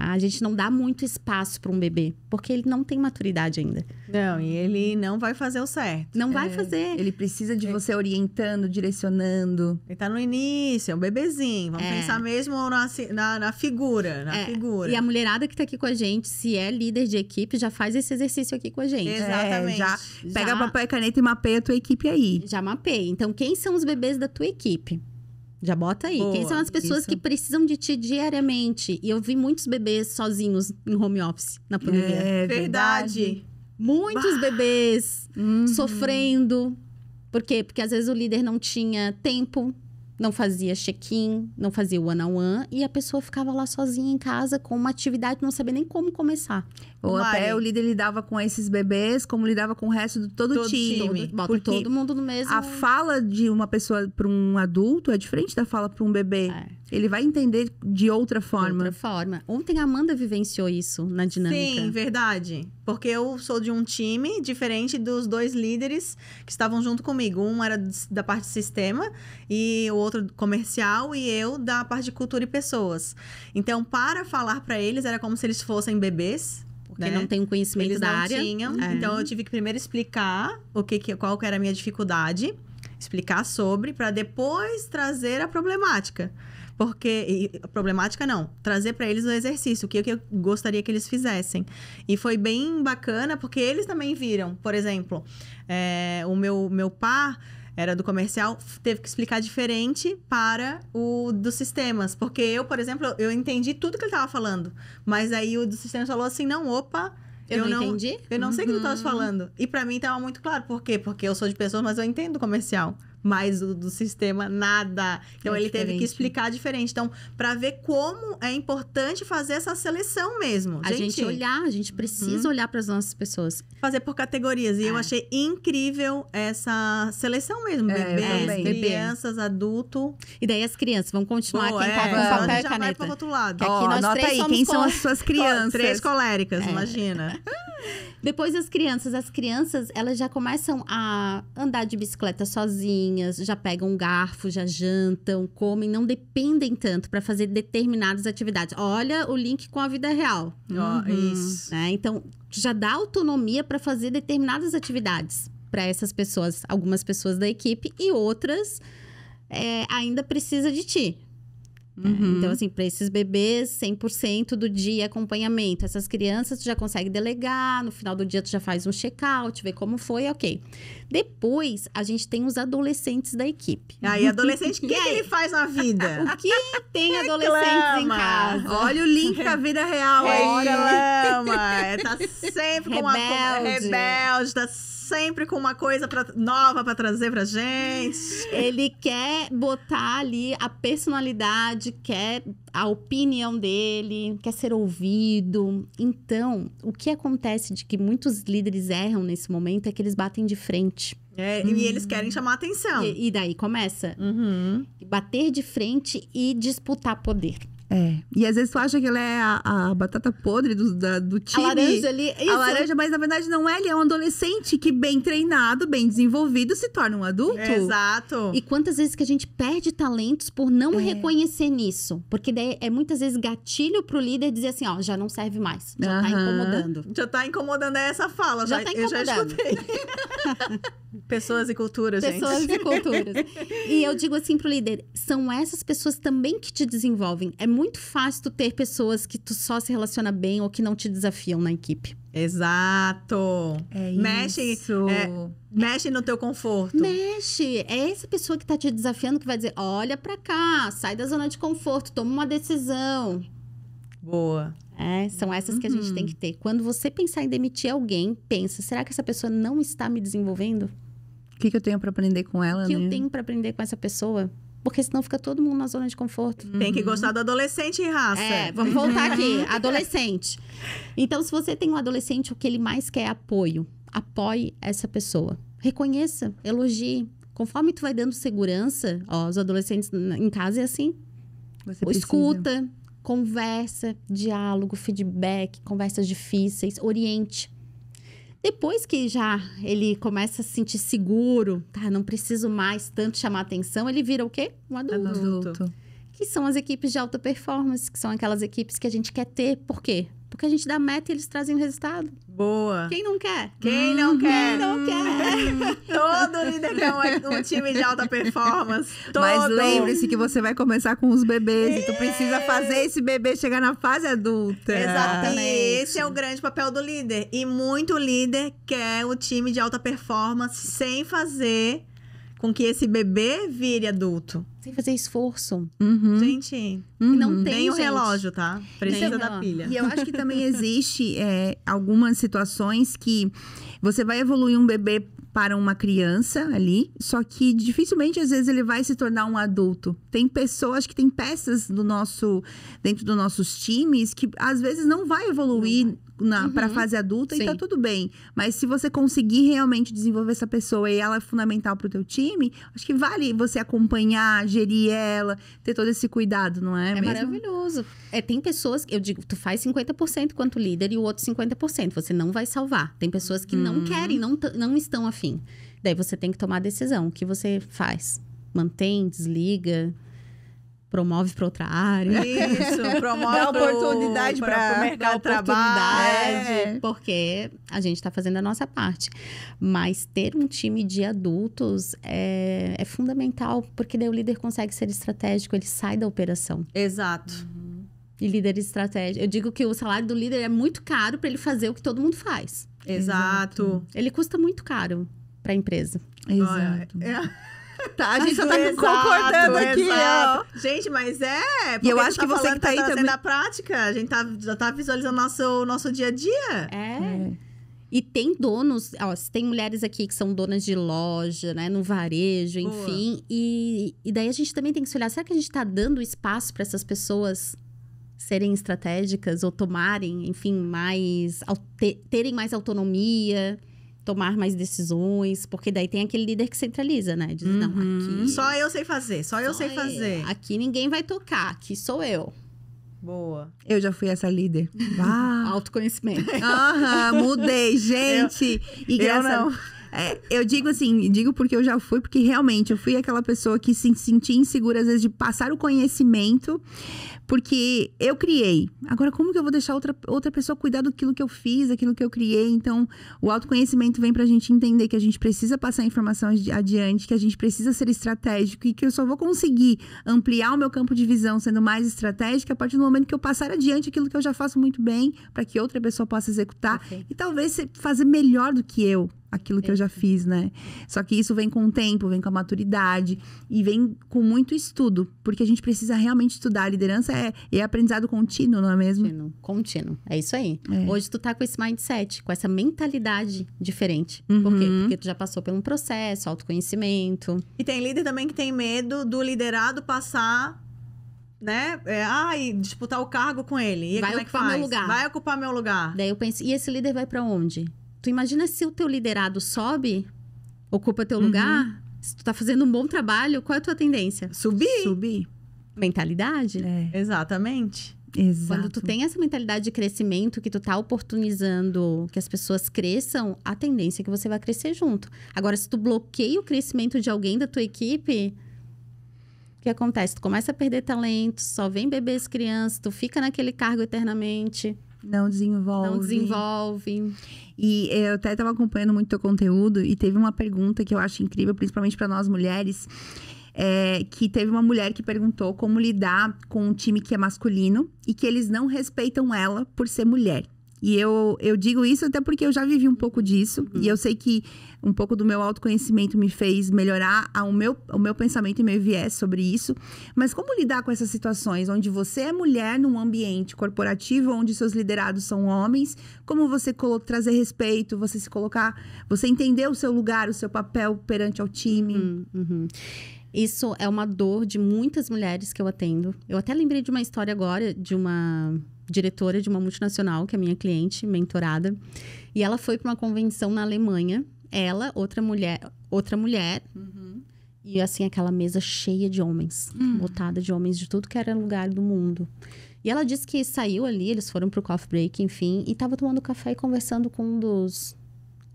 A gente não dá muito espaço para um bebê, porque ele não tem maturidade ainda. Não, e ele não vai fazer o certo. Não é. vai fazer. Ele precisa de é. você orientando, direcionando. Ele tá no início, é um bebezinho. Vamos é. pensar mesmo na, na, na figura, na é. figura. E a mulherada que tá aqui com a gente, se é líder de equipe, já faz esse exercício aqui com a gente. Exatamente. É, já pega já... papel e caneta e mapeia a tua equipe aí. Já mapeia. Então, quem são os bebês da tua equipe? Já bota aí. Boa, Quem são as pessoas isso. que precisam de ti diariamente? E eu vi muitos bebês sozinhos em home office na é pandemia. É verdade. verdade. Muitos bah. bebês uhum. sofrendo. Por quê? Porque às vezes o líder não tinha tempo, não fazia check-in, não fazia one-on-one, -on -one, e a pessoa ficava lá sozinha em casa com uma atividade, não sabia nem como começar. Ou Mari. até o líder lidava com esses bebês, como lidava com o resto de todo, todo time. Todo, bota todo mundo no mesmo. A fala de uma pessoa para um adulto é diferente da fala para um bebê. É. Ele vai entender de outra forma. De outra forma. Ontem a Amanda vivenciou isso na dinâmica. Sim, verdade. Porque eu sou de um time diferente dos dois líderes que estavam junto comigo. Um era da parte de sistema e o outro comercial e eu da parte de cultura e pessoas. Então, para falar para eles era como se eles fossem bebês porque né? não tem um conhecimento Eles da não área. Tinham, é. Então eu tive que primeiro explicar o que, que qual que era a minha dificuldade, explicar sobre para depois trazer a problemática. Porque e, problemática não, trazer para eles o exercício, o que, que eu gostaria que eles fizessem. E foi bem bacana porque eles também viram, por exemplo, é, o meu meu par era do comercial, teve que explicar diferente para o dos sistemas. Porque eu, por exemplo, eu entendi tudo que ele estava falando. Mas aí o dos sistemas falou assim: não, opa. Eu, eu não entendi? Eu não uhum. sei o que tu estava uhum. falando. E para mim estava muito claro. Por quê? Porque eu sou de pessoas, mas eu entendo comercial mas do, do sistema nada. Então é ele diferente. teve que explicar diferente. Então, para ver como é importante fazer essa seleção mesmo. A gente, gente olhar, a gente precisa uhum. olhar para as nossas pessoas. Fazer por categorias. E é. eu achei incrível essa seleção mesmo. É, Bebês, crianças, adulto. E daí as crianças vão continuar Boa, quem tá é. com papel e é caneta. Vai pro outro lado. Oh, aqui nós anota três aí, quem são as suas crianças? Três coléricas, imagina. Depois as crianças. As crianças, elas já começam a andar de bicicleta sozinhas sozinhas, já pegam um garfo, já jantam, comem, não dependem tanto para fazer determinadas atividades. Olha o link com a vida real. Oh, uhum. Isso. É, então, já dá autonomia para fazer determinadas atividades para essas pessoas, algumas pessoas da equipe e outras é, ainda precisa de ti, né? Uhum. Então, assim, para esses bebês, 100% do dia é acompanhamento. Essas crianças, tu já consegue delegar, no final do dia, tu já faz um check-out, vê como foi, ok. Depois, a gente tem os adolescentes da equipe. Aí, adolescente, o que, que, ele faz na vida? O que tem adolescentes em casa? Olha o link da vida real Reclama. aí. É, lama tá sempre com uma... Rebelde. Tá sempre com uma coisa pra, nova para trazer pra gente. Ele quer botar ali a personalidade, quer a opinião dele, quer ser ouvido. Então, o que acontece de que muitos líderes erram nesse momento é que eles batem de frente. É, uhum. E eles querem chamar atenção. E, e daí começa. Uhum. Bater de frente e disputar poder. É. E às vezes tu acha que ela é a, a batata podre do, da, do time. A laranja ali. Isso. A laranja, mas na verdade não é. Ele é um adolescente que, bem treinado, bem desenvolvido, se torna um adulto. exato. E quantas vezes que a gente perde talentos por não é. reconhecer nisso? Porque daí é muitas vezes gatilho pro líder dizer assim: ó, já não serve mais. Já uhum. tá incomodando. Já tá incomodando é essa fala. Já, tá já tá incomodando. Já pessoas e culturas, pessoas gente. Pessoas e culturas. e eu digo assim pro líder: são essas pessoas também que te desenvolvem. É muito fácil tu ter pessoas que tu só se relaciona bem ou que não te desafiam na equipe. Exato. É mexe, isso. É, mexe no teu conforto. Mexe. É essa pessoa que tá te desafiando que vai dizer: olha pra cá, sai da zona de conforto, toma uma decisão. Boa. É, são essas uhum. que a gente tem uhum. que ter. Quando você pensar em demitir alguém, pensa: será que essa pessoa não está me desenvolvendo? O que, que eu tenho para aprender com ela? O que né? eu tenho para aprender com essa pessoa? porque senão fica todo mundo na zona de conforto. Tem que uhum. gostar do adolescente em raça. É, vamos voltar aqui, adolescente. Então, se você tem um adolescente, o que ele mais quer é apoio. Apoie essa pessoa. Reconheça, elogie. Conforme tu vai dando segurança, ó, os adolescentes em casa é assim. Você Escuta, conversa, diálogo, feedback, conversas difíceis, oriente depois que já ele começa a se sentir seguro, tá, não preciso mais tanto chamar atenção, ele vira o quê? Um adulto. adulto. Que são as equipes de alta performance, que são aquelas equipes que a gente quer ter. Por quê? Porque a gente dá meta e eles trazem o resultado. Boa. Quem não quer? Quem não uhum. quer? Quem não quer? Todo líder quer um, um time de alta performance. Todo. Mas lembre-se que você vai começar com os bebês. e então tu é. precisa fazer esse bebê chegar na fase adulta. Exatamente. E esse é o grande papel do líder. E muito líder quer o time de alta performance sem fazer com que esse bebê vire adulto. Sem fazer esforço. Uhum. Gente, uhum. não tem. Nem o relógio, tá? Precisa da pilha. E eu acho que também existe é, algumas situações que você vai evoluir um bebê para uma criança ali, só que dificilmente às vezes ele vai se tornar um adulto. Tem pessoas que tem peças do nosso dentro dos nossos times que às vezes não vai evoluir uhum. na para fase adulta Sim. e tá tudo bem. Mas se você conseguir realmente desenvolver essa pessoa e ela é fundamental para o teu time, acho que vale você acompanhar, gerir ela, ter todo esse cuidado, não é? É mesmo? maravilhoso. É, tem pessoas, eu digo, tu faz 50% quanto líder e o outro 50%, você não vai salvar. Tem pessoas que não não uhum. querem, não, não estão afim. Daí você tem que tomar a decisão. O que você faz? Mantém, desliga, promove para outra área. Isso, promove Dá oportunidade para o mercado oportunidade, é. porque a gente está fazendo a nossa parte. Mas ter um time de adultos é, é, fundamental, porque daí o líder consegue ser estratégico, ele sai da operação. Exato. Uhum. E líder estratégico. Eu digo que o salário do líder é muito caro para ele fazer o que todo mundo faz. Exato. Ele custa muito caro para a empresa. Exato. É, é. Tá, a gente só tá exato, concordando aqui, exato. ó. Gente, mas é. E eu acho tá que você que tá, tá aí também. da prática, a gente tá, já tá visualizando nosso, nosso dia a dia. é. é. E tem donos, ó, tem mulheres aqui que são donas de loja, né, no varejo, enfim. E, e daí a gente também tem que se olhar, será que a gente está dando espaço para essas pessoas serem estratégicas ou tomarem, enfim, mais terem mais autonomia, tomar mais decisões, porque daí tem aquele líder que centraliza, né? Diz, uhum. não, aqui só eu sei fazer, só, só eu sei fazer. Eu. Aqui ninguém vai tocar, aqui sou eu. Boa. Eu já fui essa líder. Autoconhecimento. Aham, mudei, gente. Eu, e graças, eu não. É, eu digo assim, digo porque eu já fui, porque realmente eu fui aquela pessoa que se sentia insegura, às vezes, de passar o conhecimento, porque eu criei. Agora, como que eu vou deixar outra, outra pessoa cuidar daquilo que eu fiz, daquilo que eu criei? Então, o autoconhecimento vem para a gente entender que a gente precisa passar a informação adiante, que a gente precisa ser estratégico e que eu só vou conseguir ampliar o meu campo de visão sendo mais estratégica a partir do momento que eu passar adiante aquilo que eu já faço muito bem, para que outra pessoa possa executar okay. e talvez fazer melhor do que eu aquilo que eu já fiz, né? Só que isso vem com o tempo, vem com a maturidade e vem com muito estudo, porque a gente precisa realmente estudar. A liderança é, é aprendizado contínuo, não é mesmo? Contínuo, contínuo. É isso aí. É. Hoje tu tá com esse mindset, com essa mentalidade diferente. Uhum. Por quê? Uhum. Porque tu já passou por um processo, autoconhecimento. E tem líder também que tem medo do liderado passar né? É, ah, e disputar o cargo com ele. E vai é ocupar é meu lugar. Vai ocupar meu lugar. Daí eu penso, e esse líder vai para onde? Tu imagina se o teu liderado sobe, ocupa teu uhum. lugar, se tu tá fazendo um bom trabalho, qual é a tua tendência? Subir. Subir. Mentalidade. É. Exatamente. Exato. Quando tu tem essa mentalidade de crescimento, que tu tá oportunizando que as pessoas cresçam, a tendência é que você vai crescer junto. Agora, se tu bloqueia o crescimento de alguém da tua equipe, o que acontece? Tu começa a perder talentos, só vem bebês crianças, tu fica naquele cargo eternamente. Não desenvolve. Não desenvolve. E eu até estava acompanhando muito o conteúdo e teve uma pergunta que eu acho incrível, principalmente para nós mulheres, é, que teve uma mulher que perguntou como lidar com um time que é masculino e que eles não respeitam ela por ser mulher. E eu, eu digo isso até porque eu já vivi um pouco disso. Uhum. E eu sei que um pouco do meu autoconhecimento me fez melhorar o meu, o meu pensamento e meu viés sobre isso. Mas como lidar com essas situações onde você é mulher num ambiente corporativo onde seus liderados são homens? Como você trazer respeito, você se colocar, você entender o seu lugar, o seu papel perante ao time? Uhum. uhum. Isso é uma dor de muitas mulheres que eu atendo. Eu até lembrei de uma história agora de uma diretora de uma multinacional, que é minha cliente, mentorada, e ela foi para uma convenção na Alemanha, ela, outra mulher, outra mulher, uhum. e assim aquela mesa cheia de homens, uhum. lotada de homens de tudo que era lugar do mundo. E ela disse que saiu ali, eles foram pro coffee break, enfim, e estava tomando café e conversando com um dos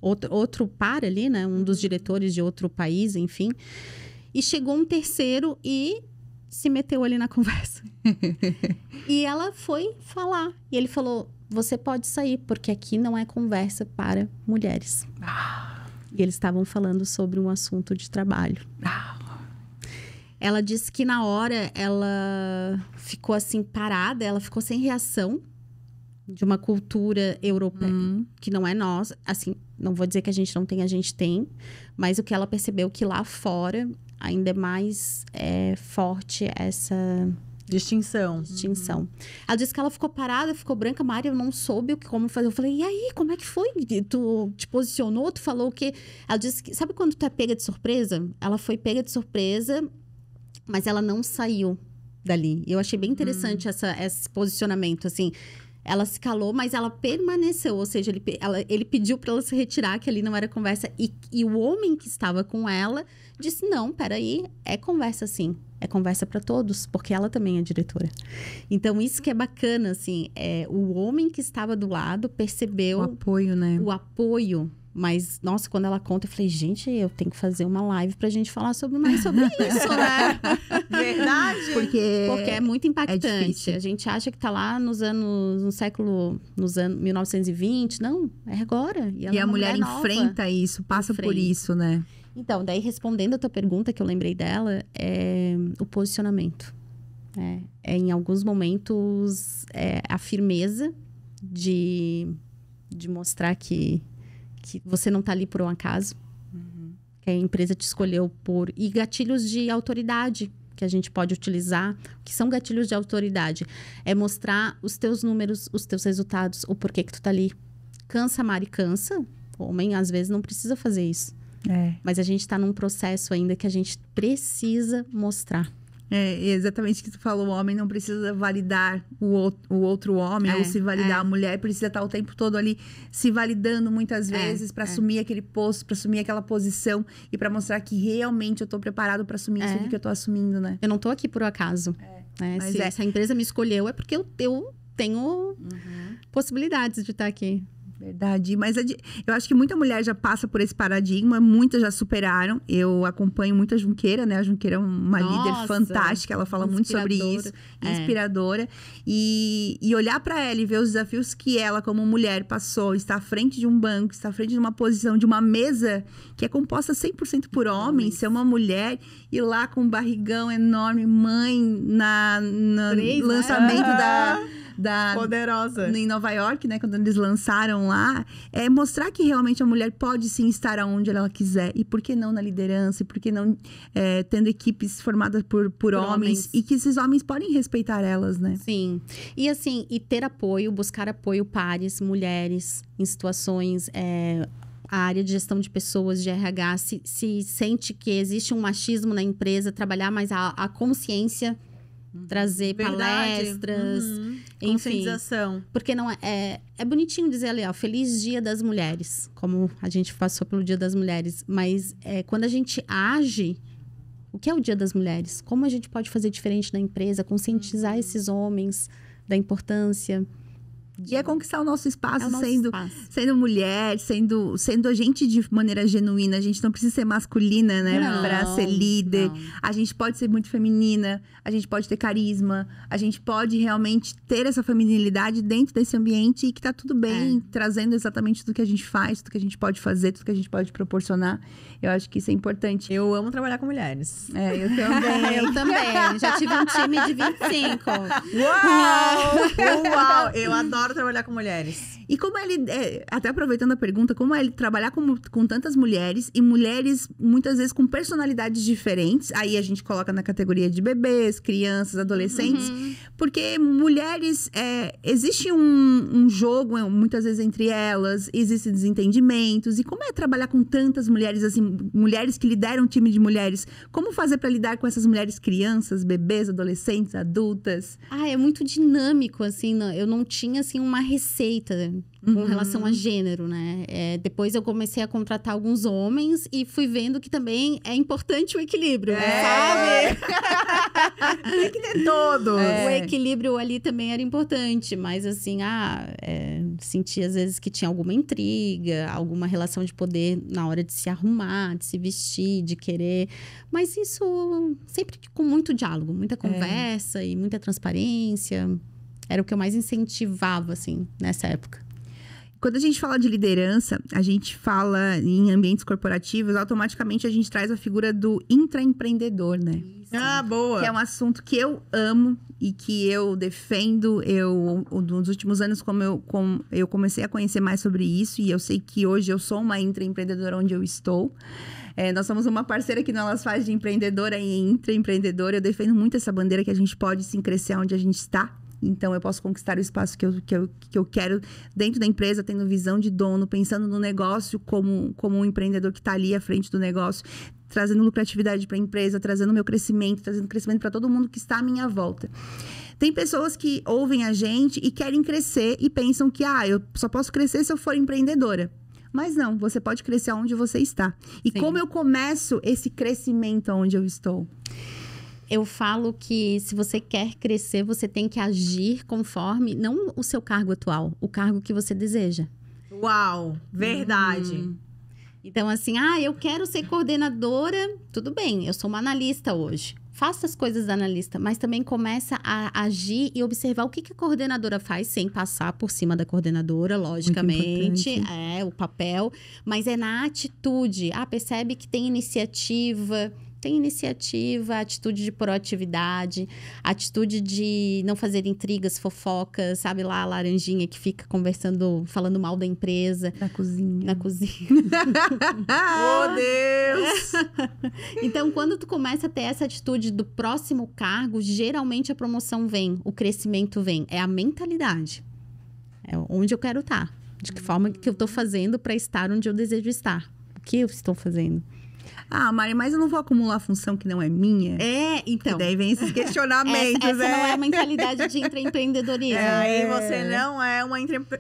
outro, outro par ali, né, um dos uhum. diretores de outro país, enfim. E chegou um terceiro e se meteu ali na conversa. e ela foi falar. E ele falou: Você pode sair, porque aqui não é conversa para mulheres. Ah. E eles estavam falando sobre um assunto de trabalho. Ah. Ela disse que na hora ela ficou assim parada, ela ficou sem reação de uma cultura europeia hum. que não é nossa. Assim, não vou dizer que a gente não tem, a gente tem, mas o que ela percebeu é que lá fora ainda é mais é, forte essa Distinção. Distinção. Uhum. Ela disse que ela ficou parada, ficou branca, Maria eu não soube o que, como fazer. Eu falei, e aí, como é que foi? Tu te posicionou, tu falou o quê? Ela disse que, sabe quando tu é pega de surpresa? Ela foi pega de surpresa, mas ela não saiu dali. Eu achei bem uhum. interessante uhum. essa, esse posicionamento, assim. Ela se calou, mas ela permaneceu, ou seja, ele, ela, ele pediu para ela se retirar, que ali não era conversa. E, e, o homem que estava com ela disse: Não, peraí, é conversa sim, é conversa para todos, porque ela também é diretora. Então, isso que é bacana, assim, é, o homem que estava do lado percebeu. O apoio, né? O apoio mas, nossa, quando ela conta, eu falei, gente, eu tenho que fazer uma live pra gente falar sobre mais sobre isso, né? Verdade. Porque, Porque é muito é impactante. É a gente acha que tá lá nos anos, no século, nos anos 1920. Não, é agora. E, e é a mulher, mulher enfrenta isso, passa enfrenta. por isso, né? Então, daí respondendo a tua pergunta que eu lembrei dela, é o posicionamento. É, é em alguns momentos é a firmeza de, de mostrar que que você não está ali por um acaso, uhum. que a empresa te escolheu por. E gatilhos de autoridade que a gente pode utilizar, que são gatilhos de autoridade. É mostrar os teus números, os teus resultados, o porquê que tu está ali. Cansa, Mari, cansa. Homem, às vezes, não precisa fazer isso. É. Mas a gente está num processo ainda que a gente precisa mostrar. É, é, exatamente o que tu falou, o homem não precisa validar o, outro, o outro homem é, ou se validar. É. A mulher precisa estar tá o tempo todo ali se validando muitas é, vezes para é. assumir aquele posto, para assumir aquela posição e para mostrar que realmente eu estou preparado para assumir isso que eu estou assumindo, né? Eu não estou aqui por acaso. Né? Se essa empresa me escolheu é porque eu, eu tenho uhum. possibilidades de estar tá aqui. Verdade. Mas é eu acho que muita mulher já passa por esse paradigma, muitas já superaram. Eu acompanho muito a Junqueira, né? A Junqueira é uma Nossa, líder fantástica, ela fala muito sobre isso, é. inspiradora. E, e olhar para ela e ver os desafios que ela, como mulher, passou, está à frente de um banco, está à frente de uma posição, de uma mesa que é composta 100% por homens, ser uma mulher e lá com um barrigão enorme, mãe, na, no Três, né? lançamento né? da da poderosa em Nova York, né, quando eles lançaram lá, é mostrar que realmente a mulher pode sim estar aonde ela quiser e por que não na liderança, e por que não é, tendo equipes formadas por, por, por homens, homens, e que esses homens podem respeitar elas, né? Sim. E assim, e ter apoio, buscar apoio pares, mulheres em situações é a área de gestão de pessoas, de RH, se, se, sente que existe um machismo na empresa, trabalhar mais a, a consciência, uhum. trazer Verdade. palestras, uhum. Conscientização. Enfim, porque não é, é, é bonitinho dizer ali, ó, feliz dia das mulheres, como a gente passou pelo dia das mulheres, mas é, quando a gente age, o que é o dia das mulheres? Como a gente pode fazer diferente na empresa, conscientizar uhum. esses homens da importância? E é conquistar o nosso espaço, é o nosso sendo, espaço. sendo mulher, sendo, sendo a gente de maneira genuína. A gente não precisa ser masculina, né? Não, pra ser líder. Não. A gente pode ser muito feminina, a gente pode ter carisma, a gente pode realmente ter essa feminilidade dentro desse ambiente e que tá tudo bem, é. trazendo exatamente tudo que a gente faz, tudo que a gente pode fazer, tudo que a gente pode proporcionar. Eu acho que isso é importante. Eu amo trabalhar com mulheres. É, eu também. eu também. Já tive um time de 25. Uau! Uau! Eu adoro adoro trabalhar com mulheres. E como ele, é, até aproveitando a pergunta, como é ele trabalhar com, com tantas mulheres e mulheres muitas vezes com personalidades diferentes. Aí a gente coloca na categoria de bebês, crianças, adolescentes. Uhum. Porque mulheres, é, existe um, um jogo é, muitas vezes entre elas, existem desentendimentos. E como é trabalhar com tantas mulheres, assim, mulheres que lideram um time de mulheres? Como fazer para lidar com essas mulheres crianças, bebês, adolescentes, adultas? Ah, é muito dinâmico, assim. Eu não tinha, assim, assim uma receita com uhum. relação a gênero, né? É, depois eu comecei a contratar alguns homens e fui vendo que também é importante o equilíbrio, é. sabe? Tem que ter todo. É. O equilíbrio ali também era importante, mas assim, ah, é, senti às vezes que tinha alguma intriga, alguma relação de poder na hora de se arrumar, de se vestir, de querer. Mas isso sempre com muito diálogo, muita é. conversa e muita transparência. Era o que eu mais incentivava, assim, nessa época. Quando a gente fala de liderança, a gente fala em ambientes corporativos, automaticamente a gente traz a figura do intraempreendedor, né? Isso. Ah, boa! Que é um assunto que eu amo e que eu defendo. Eu, nos últimos anos, como eu, eu comecei a conhecer mais sobre isso, e eu sei que hoje eu sou uma intraempreendedora onde eu estou. É, nós somos uma parceira que nós faz de empreendedora e intraempreendedora. Eu defendo muito essa bandeira que a gente pode sim crescer onde a gente está. Então, eu posso conquistar o espaço que eu, que eu, que eu quero dentro da empresa, tendo visão de dono, pensando no negócio como, como um empreendedor que está ali à frente do negócio, trazendo lucratividade para a empresa, trazendo meu crescimento, trazendo crescimento para todo mundo que está à minha volta. Tem pessoas que ouvem a gente e querem crescer e pensam que, ah, eu só posso crescer se eu for empreendedora. Mas não, você pode crescer onde você está. E Sim. como eu começo esse crescimento onde eu estou? eu falo que se você quer crescer, você tem que agir conforme não o seu cargo atual, o cargo que você deseja. Uau, verdade. Uhum. Então, assim, ah, eu quero ser coordenadora, tudo bem, eu sou uma analista hoje. Faça as coisas da analista, mas também começa a agir e observar o que, que a coordenadora faz, sem passar por cima da coordenadora, logicamente. É, o papel. Mas é na atitude. Ah, percebe que tem iniciativa, tem iniciativa, atitude de proatividade, atitude de não fazer intrigas, fofocas, sabe lá a laranjinha que fica conversando, falando mal da empresa. Na cozinha. Na cozinha. oh, Deus! então, quando tu começa a ter essa atitude do próximo cargo, geralmente a promoção vem, o crescimento vem. É a mentalidade. É onde eu quero estar. De que forma que eu estou fazendo para estar onde eu desejo estar. O que eu estou fazendo. Ah, Mari, mas eu não vou acumular função que não é minha. É, então. E daí vem esses questionamentos. essa, essa né? é. não é a mentalidade de empreendedorismo. É, aí você é. não é uma empreendedora.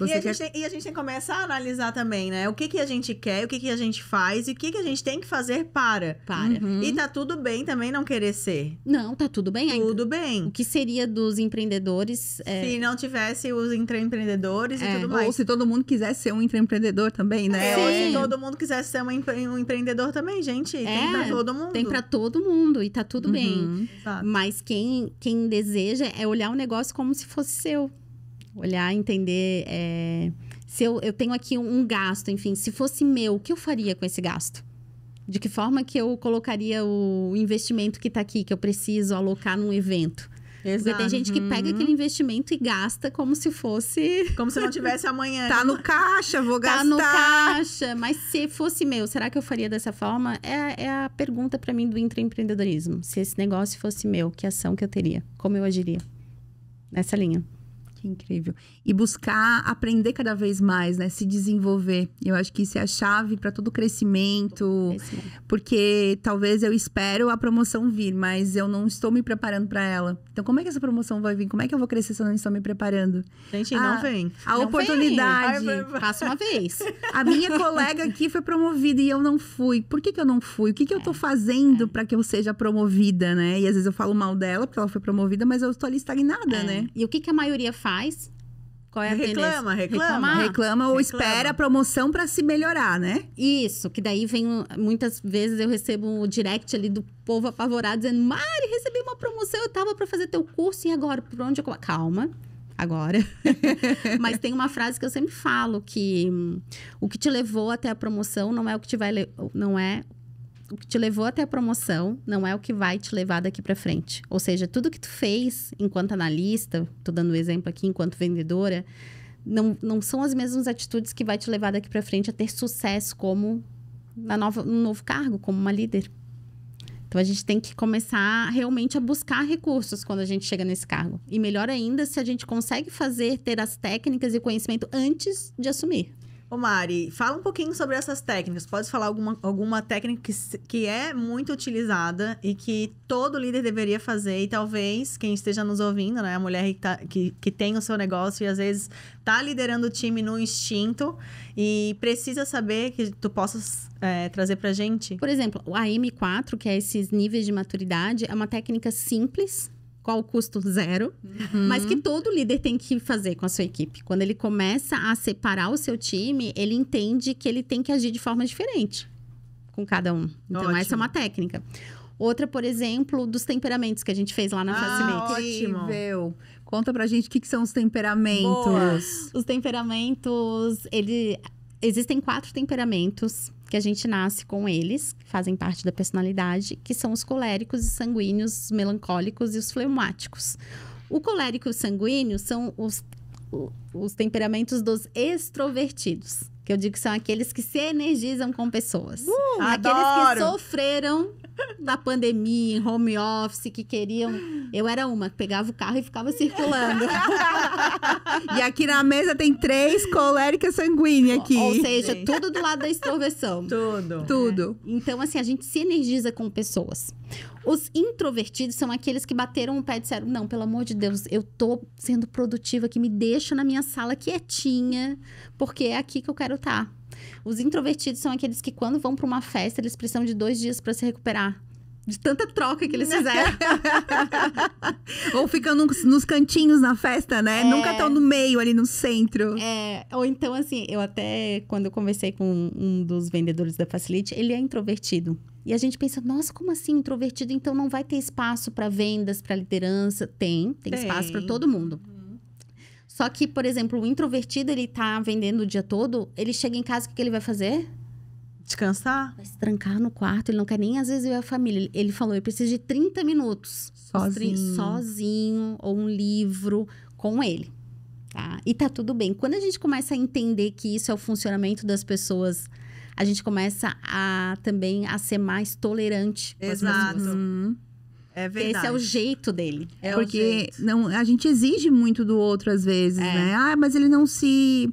É, é, e, a quer... e, a gente tem que começar a analisar também, né? O que, que a gente quer, o que, que a gente faz e o que, que a gente tem que fazer para. Para. Uhum. E uhum. tá tudo bem também não querer ser. Não, tá tudo bem ainda. Tudo bem. O que seria dos empreendedores? É... Se não tivesse os empreendedores e é. tudo mais. Ou se todo mundo quisesse ser um empreendedor também, né? Sim. Ou se todo mundo quisesse ser uma o empreendedor também, gente. É, tem pra é, todo mundo. Tem pra todo mundo e tá tudo uhum, bem. Exato. Mas quem, quem deseja é olhar o negócio como se fosse seu. Olhar, entender. É, se eu, eu tenho aqui um gasto, enfim, se fosse meu, o que eu faria com esse gasto? De que forma que eu colocaria o investimento que está aqui, que eu preciso alocar num evento? Exato. Porque tem gente que pega uhum. aquele investimento e gasta como se fosse. Como se não tivesse amanhã. tá no caixa, vou tá gastar. Tá no caixa. Mas se fosse meu, será que eu faria dessa forma? É, é a pergunta para mim do intraempreendedorismo. Se esse negócio fosse meu, que ação que eu teria? Como eu agiria? Nessa linha. Que é incrível. E buscar aprender cada vez mais, né? Se desenvolver. Eu acho que isso é a chave para todo o crescimento. Porque talvez eu espero a promoção vir, mas eu não estou me preparando para ela. Então, como é que essa promoção vai vir? Como é que eu vou crescer se eu não estou me preparando? Gente, a, não vem. A não oportunidade. Vem. Passa uma vez. A minha colega aqui foi promovida e eu não fui. Por que, que eu não fui? O que, que eu estou é. fazendo é. para que eu seja promovida, né? E às vezes eu falo mal dela porque ela foi promovida, mas eu estou ali estagnada, é. né? E o que, que a maioria faz? mais. Qual é a reclama, reclama, reclama, reclama. ou reclama. espera a promoção para se melhorar, né? Isso, que daí vem. Muitas vezes eu recebo um direct ali do povo apavorado dizendo: Mari, recebi uma promoção, eu tava para fazer teu curso e agora? Por onde eu. Calma agora. Mas tem uma frase que eu sempre falo que hum, o que te levou até a promoção não é o que te vai não é o que te levou até a promoção não é o que vai te levar daqui para frente. Ou seja, tudo que tu fez enquanto analista, tô dando um exemplo aqui enquanto vendedora, não, não são as mesmas atitudes que vai te levar daqui para frente a ter sucesso como na nova, no novo cargo, como uma líder. Então a gente tem que começar realmente a buscar recursos quando a gente chega nesse cargo. E melhor ainda se a gente consegue fazer ter as técnicas e conhecimento antes de assumir. Ô Mari, fala um pouquinho sobre essas técnicas. Pode falar alguma, alguma técnica que, que é muito utilizada e que todo líder deveria fazer e talvez quem esteja nos ouvindo, né? A mulher que, tá, que, que tem o seu negócio e às vezes está liderando o time no instinto e precisa saber que tu possas é, trazer pra gente. Por exemplo, a M4, que é esses níveis de maturidade, é uma técnica simples qual o custo zero, uhum. mas que todo líder tem que fazer com a sua equipe. Quando ele começa a separar o seu time, ele entende que ele tem que agir de forma diferente com cada um. Então, Ótimo. essa é uma técnica. Outra, por exemplo, dos temperamentos que a gente fez lá na ah, Facilite. Ótimo. Conta pra gente o que, que são os temperamentos. Boa. Os temperamentos, ele existem quatro temperamentos que a gente nasce com eles, que fazem parte da personalidade, que são os coléricos e sanguíneos, os melancólicos e os fleumáticos. O colérico e o sanguíneo são os, os temperamentos dos extrovertidos. Que eu digo que são aqueles que se energizam com pessoas. Uh, aqueles adoro. que sofreram da pandemia, em home office, que queriam. Eu era uma que pegava o carro e ficava circulando. e aqui na mesa tem três coléricas sanguíneas aqui. Ou, ou seja, Sim. tudo do lado da extroversão. Tudo. Tudo. É. Então, assim, a gente se energiza com pessoas. Os introvertidos são aqueles que bateram o pé e disseram: Não, pelo amor de Deus, eu tô sendo produtiva que me deixa na minha sala quietinha, porque é aqui que eu quero estar. Tá. Os introvertidos são aqueles que, quando vão para uma festa, eles precisam de dois dias para se recuperar de tanta troca que eles né? fizeram. ou ficam nos, nos, cantinhos na festa, né? É... Nunca estão no meio, ali no centro. É, ou então, assim, eu até, quando eu conversei com um dos vendedores da Facilite, ele é introvertido. E a gente pensa, nossa, como assim introvertido? Então não vai ter espaço para vendas, para liderança? Tem, tem, tem. espaço para todo mundo. Só que, por exemplo, o introvertido, ele tá vendendo o dia todo, ele chega em casa, o que, que ele vai fazer? Descansar? Vai se trancar no quarto, ele não quer nem às vezes ver a família. Ele falou, eu preciso de 30 minutos. Sozinho. Sozinho, ou um livro, com ele. Tá? E tá tudo bem. Quando a gente começa a entender que isso é o funcionamento das pessoas, a gente começa a também a ser mais tolerante. Exato. Com as é verdade. Esse é o jeito dele. É Porque não, a gente exige muito do outro às vezes, é. né? Ah, mas ele não se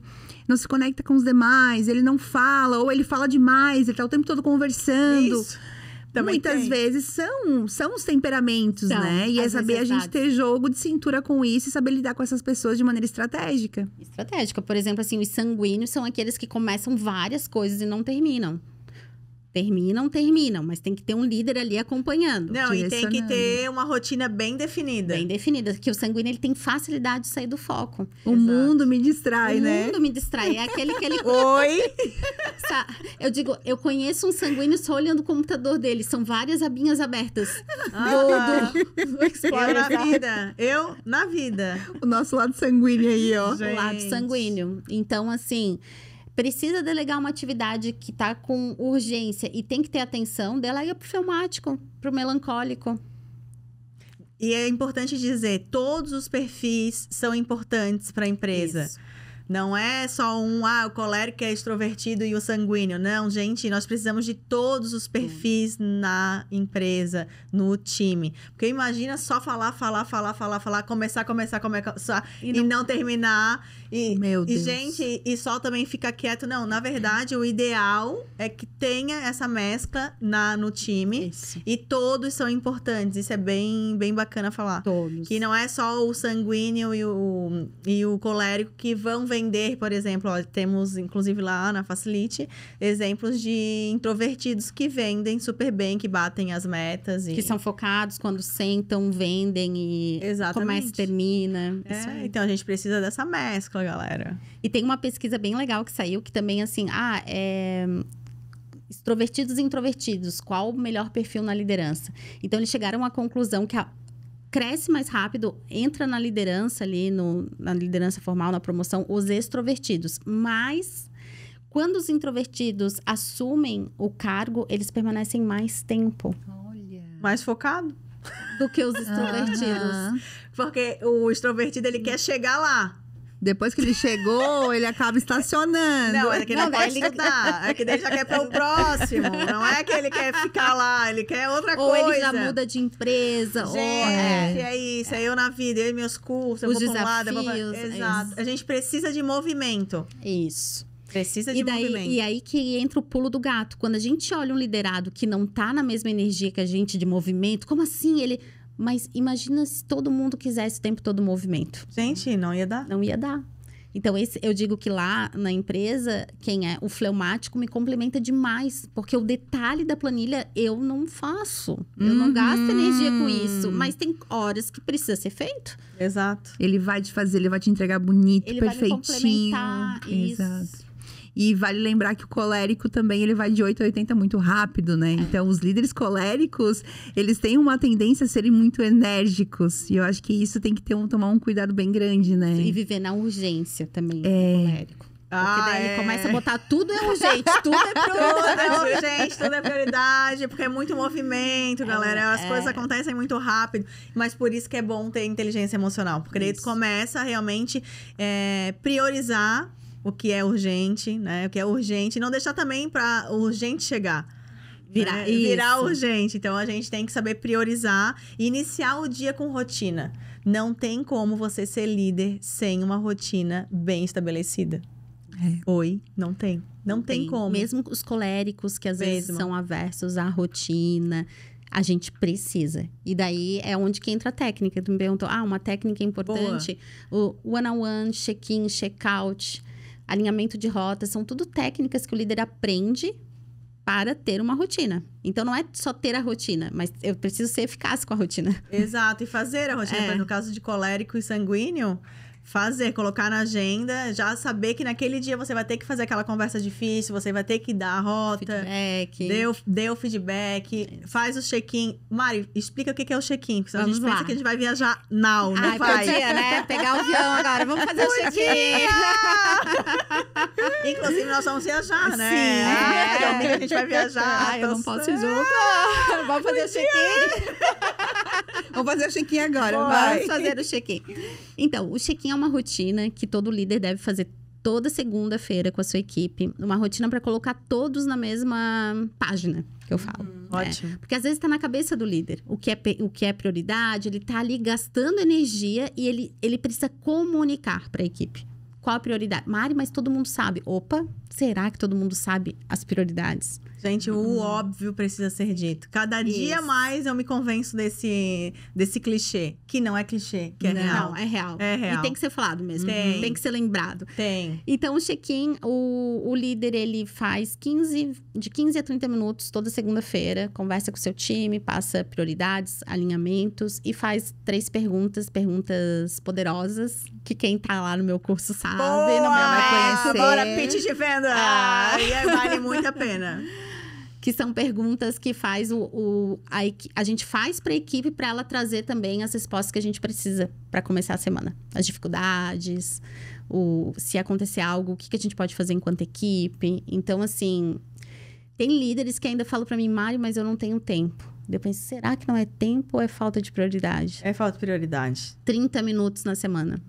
não se conecta com os demais, ele não fala ou ele fala demais, ele tá o tempo todo conversando. Isso. Também Muitas tem. vezes são, são os temperamentos, então, né? E é saber é a gente ter jogo de cintura com isso e saber lidar com essas pessoas de maneira estratégica. Estratégica. Por exemplo, assim, os sanguíneos são aqueles que começam várias coisas e não terminam terminam, terminam, mas tem que ter um líder ali acompanhando. Não, e tem que ter uma rotina bem definida. Bem definida, que o sanguíneo ele tem facilidade de sair do foco. O Exato. mundo me distrai, o né? O mundo me distrai, é aquele que ele Oi. eu digo, eu conheço um sanguíneo só olhando o computador dele, são várias abinhas abertas. Ah, do, tá. do... Eu na vida, eu na vida. O nosso lado sanguíneo aí, ó. Gente. O lado sanguíneo. Então assim, precisa delegar uma atividade que está com urgência e tem que ter atenção, delega para o fleumático, para o melancólico. E é importante dizer, todos os perfis são importantes para a empresa. Isso. Não é só um, ah, o colérico é extrovertido e o sanguíneo. Não, gente, nós precisamos de todos os perfis hum. na empresa, no time. Porque imagina só falar, falar, falar, falar, falar, começar, começar, começar e não, e não terminar. E, Meu Deus. E, gente, e só também fica quieto. Não, na verdade, o ideal é que tenha essa mescla na, no time. Isso. E todos são importantes. Isso é bem, bem bacana falar. Todos. Que não é só o sanguíneo e o, e o colérico que vão vender, por exemplo. Ó, temos, inclusive, lá na Facilite, exemplos de introvertidos que vendem super bem, que batem as metas. E... Que são focados quando sentam, vendem e Exatamente. começa e termina. É, então, a gente precisa dessa mescla galera. E tem uma pesquisa bem legal que saiu que também, assim, ah, é. Extrovertidos e introvertidos, qual o melhor perfil na liderança? Então, eles chegaram à conclusão que a cresce mais rápido, entra na liderança ali, no, na liderança formal, na promoção, os extrovertidos. Mas quando os introvertidos assumem o cargo, eles permanecem mais tempo. Olha. Mais focado? Do que os extrovertidos. Uhum. Porque o extrovertido, ele quer chegar lá. Depois que ele chegou, ele acaba estacionando. Não, é que não, não pode ele... É que ele já quer para é o próximo. Não é que ele quer ficar lá, ele quer outra ou coisa. Ou ele já muda de empresa. Gente, ou... é. é isso. É eu na vida, eu e meus cursos. Os eu vou desafios. Pra um lado, eu vou pra... É Exato. A gente precisa de movimento. Isso. Precisa de e daí, movimento. E aí que entra o pulo do gato. Quando a gente olha um liderado que não tá na mesma energia que a gente de movimento, como assim ele mas imagina se todo mundo quisesse o tempo todo movimento. Gente, não ia dar. Não ia dar. Então, esse, eu digo que lá na empresa, quem é o fleumático me complementa demais, porque o detalhe da planilha eu não faço. Eu uhum. não gasto uhum. energia com isso, mas tem horas que precisa ser feito. Exato. Ele vai te fazer, ele vai te entregar bonito, ele perfeitinho. Vai me complementar, isso. Exato. E vale lembrar que o colérico também ele vai de 8 a 80 muito rápido, né? Então, os líderes coléricos, eles têm uma tendência a serem muito enérgicos. E eu acho que isso tem que ter um, tomar um cuidado bem grande, né? E viver na urgência também, é... colérico. Porque daí ele ah, é. começa a botar tudo é urgente, tudo é prioridade. tudo é urgente, tudo é prioridade, porque é muito movimento, é, galera. É, As é. coisas acontecem muito rápido, mas por isso que é bom ter inteligência emocional. Porque isso. ele começa realmente é, priorizar o que é urgente, né? O que é urgente, não deixar também para urgente chegar. Virar, né? virar urgente. Então a gente tem que saber priorizar e iniciar o dia com rotina. Não tem como você ser líder sem uma rotina bem estabelecida. É. Oi, não tem. Não, não tem, tem, como. Mesmo os coléricos que às Mesmo. vezes são aversos à rotina, a gente precisa. E daí é onde que entra a técnica. Tu me perguntou, ah, uma técnica importante, Boa. o one-on-one, check-in, check-out alinhamento de rotas, são tudo técnicas que o líder aprende para ter uma rotina. Então não é só ter a rotina, mas eu preciso ser eficaz com a rotina. Exato, e fazer a rotina. É. No caso de colérico e sanguíneo, fazer, colocar na agenda, já saber que naquele dia você vai ter que fazer aquela conversa difícil, você vai ter que dar a rota. Feedback. Deu, deu feedback, faz o check-in. Mari, explica o que é o check-in, porque a gente lá. pensa que a gente vai viajar now, não né, Ai, vai. Podia, né? Pegar o avião agora. Vamos fazer o check-in. Inclusive, nós vamos viajar, né? Sim. Ah, é. a gente vai é. viajar. Ai, eu não posso ser junto. Vamos fazer o check-in. vamos fazer o check-in agora. Vai. Vamos fazer o check-in. Então, o check-in é uma rotina que todo líder deve fazer toda segunda-feira com a sua equipe, uma rotina para colocar todos na mesma página, que eu falo. Uhum, né? Ótimo. Porque às vezes está na cabeça do líder o que é, o que é prioridade, ele está ali gastando energia e ele, ele precisa comunicar para a equipe. Qual a prioridade? Mari, mas todo mundo sabe. Opa, será que todo mundo sabe as prioridades? Gente, o uhum. óbvio precisa ser dito. Cada Isso. dia mais eu me convenço desse, desse clichê, que não é clichê, que é não, real. Não, é real. É real. E tem que ser falado mesmo. Tem. Tem que ser lembrado. Tem. Então, o check-in, o, o líder, ele faz 15, de 15 a 30 minutos toda segunda-feira, conversa com o seu time, passa prioridades, alinhamentos e faz três perguntas, perguntas poderosas, que quem tá lá no meu curso sabe, Boa! no meu vai conhecer. Bora, pitch de venda! Ah. E vale muito a pena. que são perguntas que faz o, o a, a, gente faz para a equipe para ela trazer também as respostas que a gente precisa para começar a semana, as dificuldades, o, se acontecer algo, o que, que a gente pode fazer enquanto equipe. Então, assim, tem líderes que ainda falam para mim, Mário, mas eu não tenho tempo. Eu penso, será que não é tempo ou é falta de prioridade? É falta de prioridade. 30 minutos na semana.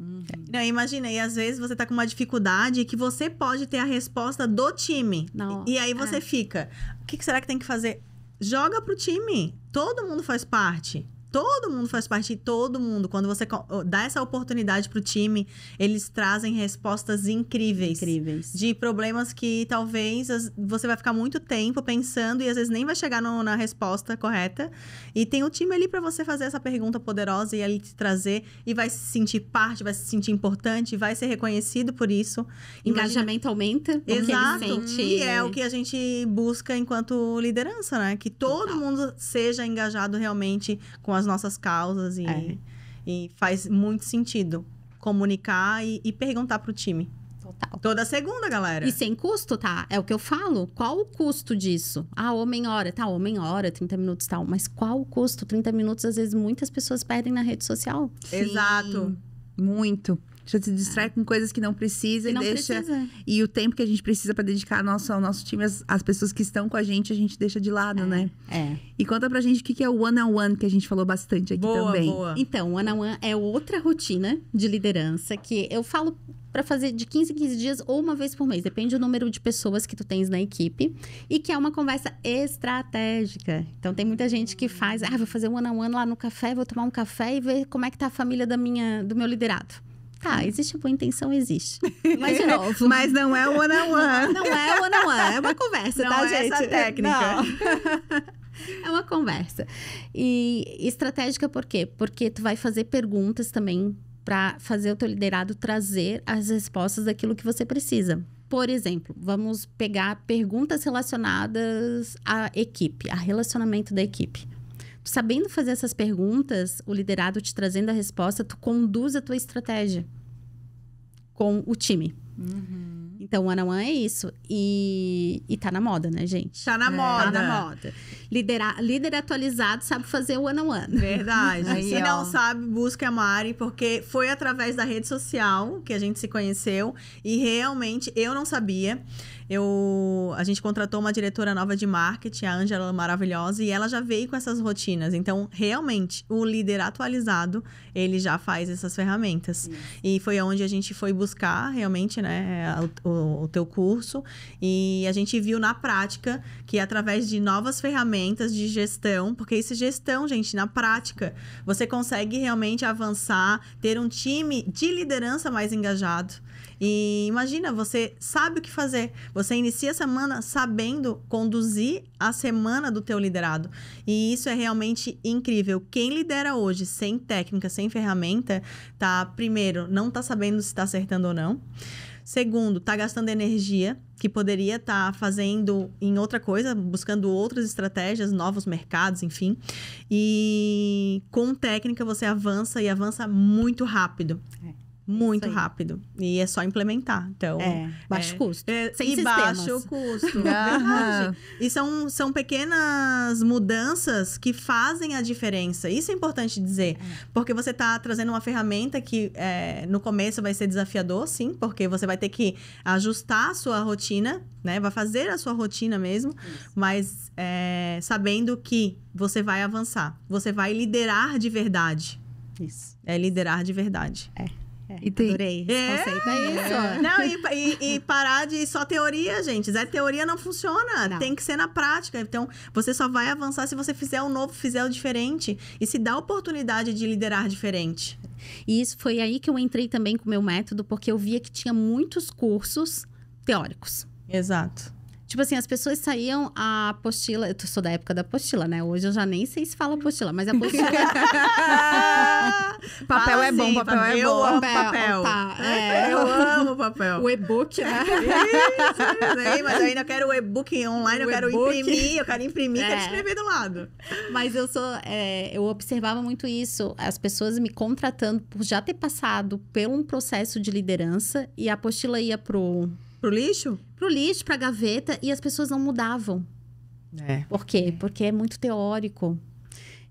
Uhum. Não, imagina, e às vezes você tá com uma dificuldade que você pode ter a resposta do time. Não. E, e aí você é. fica. O que, que será que tem que fazer? Joga pro time. Todo mundo faz parte. Todo mundo faz parte de todo mundo. Quando você dá essa oportunidade pro time, eles trazem respostas incríveis. Incríveis. De problemas que talvez você vai ficar muito tempo pensando e às vezes nem vai chegar no, na resposta correta. E tem o time ali para você fazer essa pergunta poderosa e ele te trazer e vai se sentir parte, vai se sentir importante, vai ser reconhecido por isso. Engajamento Imagina... aumenta. Exato. sente... E é o que a gente busca enquanto liderança, né? Que todo Total. mundo seja engajado realmente com a as nossas causas e, é. e faz muito sentido comunicar e, e perguntar para o time. Total. Toda segunda, galera. E sem custo, tá? É o que eu falo. Qual o custo disso? Ah, homem-hora. Tá, homem-hora, 30 minutos tal. Mas qual o custo? 30 minutos, às vezes, muitas pessoas perdem na rede social. Sim. Exato. Muito já se distrai com coisas que não precisa que e não deixa precisa. e o tempo que a gente precisa para dedicar nosso, ao nosso time as, as, pessoas que estão com a gente a gente deixa de lado é, né é e conta pra gente o que, que é o one on one que a gente falou bastante aqui boa, também boa. então o one on one é outra rotina de liderança que eu falo para fazer de 15 em 15 dias ou uma vez por mês, depende do número de pessoas que tu tens na equipe, e que é uma conversa estratégica. Então tem muita gente que faz, ah, vou fazer um ano a ano lá no café, vou tomar um café e ver como é que tá a família da minha do meu liderado tá existe boa intenção, existe. Mas de novo. Mas não é o one on one. Não, é one on one, é uma conversa, não tá, é gente? Essa técnica. é uma conversa. E estratégica por quê? Porque tu vai fazer perguntas também para fazer o teu liderado trazer as respostas daquilo que você precisa. Por exemplo, vamos pegar perguntas relacionadas à equipe, a relacionamento da equipe sabendo fazer essas perguntas, o liderado te trazendo a resposta, tu conduz a tua estratégia com o time. Uhum. Então, one on one é isso. E, e tá na moda, né, gente? Tá na é, moda. Tá na moda. Liderar, líder atualizado sabe fazer o one on one. Verdade. se não sabe, busca a Mari, porque foi através da rede social que a gente se conheceu e realmente eu não sabia eu a gente contratou uma diretora nova de marketing, a Ângela maravilhosa, e ela já veio com essas rotinas. Então, realmente, o líder atualizado, ele já faz essas ferramentas. E foi onde a gente foi buscar realmente, né, o, o, o teu curso e a gente viu na prática que através de novas ferramentas de gestão, porque isso é gestão, gente, na prática, você consegue realmente avançar, ter um time de liderança mais engajado. E imagina, você sabe o que fazer. Você inicia a semana sabendo conduzir a semana do teu liderado. E isso é realmente incrível. Quem lidera hoje sem técnica, sem ferramenta, tá primeiro, não tá sabendo se está acertando ou não. Segundo, tá gastando energia que poderia estar tá fazendo em outra coisa, buscando outras estratégias, novos mercados, enfim. E com técnica você avança e avança muito rápido. É muito rápido. E é só implementar. Então, é, baixo é, custo. É, Sem e sistemas. baixo custo. É e são, são pequenas mudanças que fazem a diferença. Isso é importante dizer. É. Porque você está trazendo uma ferramenta que é, no começo vai ser desafiador, sim, porque você vai ter que ajustar a sua rotina, né? Vai fazer a sua rotina mesmo, Isso. mas sabendo que você vai avançar, você vai liderar de verdade. Isso. É liderar de verdade. É. É, e tem... Adorei esse é, conceito. É. é. Não, e, e, e, parar de só teoria, gente. Zé teoria não funciona. Não. Tem que ser na prática. Então, você só vai avançar se você fizer o novo, fizer o diferente. E se dá a oportunidade de liderar diferente. E isso foi aí que eu entrei também com o meu método, porque eu via que tinha muitos cursos teóricos. Exato. Tipo assim, as pessoas saíam a apostila. Eu sou da época da apostila, né? Hoje eu já nem sei se fala apostila, mas a apostila. papel é assim, é bom, papel, papel é bom. Amo papel. é. Eu amo papel. O e-book, né? Isso, sei, mas eu ainda quero o e-book online, o eu quero imprimir, eu quero imprimir, é. quero escrever do lado. Mas eu sou. É, eu observava muito isso, as pessoas me contratando por já ter passado por um processo de liderança e a apostila ia pro Pro lixo? Pro lixo, pra gaveta, e as pessoas não mudavam. É. Por quê? É. Porque é muito teórico.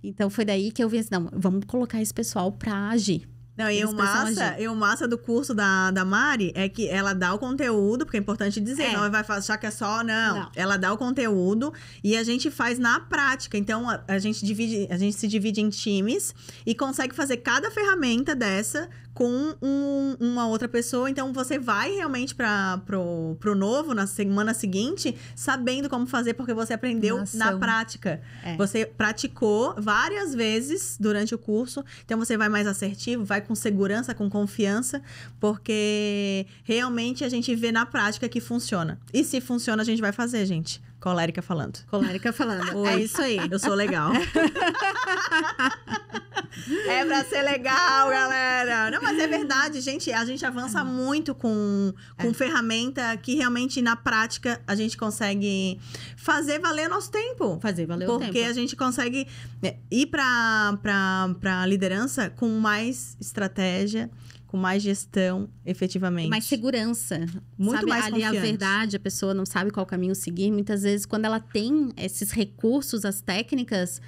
Então foi daí que eu vi assim, não, vamos colocar esse pessoal pra agir. Não, e o massa, e o massa do curso da, da Mari é que ela dá o conteúdo, porque é importante dizer, é. não vai achar que é só, não. não. Ela dá o conteúdo e a gente faz na prática. Então, a, a, gente divide, a gente se divide em times e consegue fazer cada ferramenta dessa com um, uma outra pessoa. Então, você vai realmente para pro, pro novo na semana seguinte sabendo como fazer, porque você aprendeu na prática. É. Você praticou várias vezes durante o curso, então você vai mais assertivo, vai com segurança, com confiança, porque realmente a gente vê na prática que funciona. E se funciona, a gente vai fazer, gente. Colérica falando. Colérica falando. Oi, é isso aí. Eu sou legal. é pra ser legal, galera. Não, mas é verdade, gente. A gente avança é. muito com, com é. ferramenta que realmente na prática a gente consegue fazer valer nosso tempo. Fazer valer o tempo. Porque a gente consegue né, ir pra, pra, pra liderança com mais estratégia com mais gestão, efetivamente. Mais segurança. Muito sabe? mais Ali é confiante. a verdade, a pessoa não sabe qual caminho seguir. Muitas vezes, quando ela tem esses recursos, as técnicas,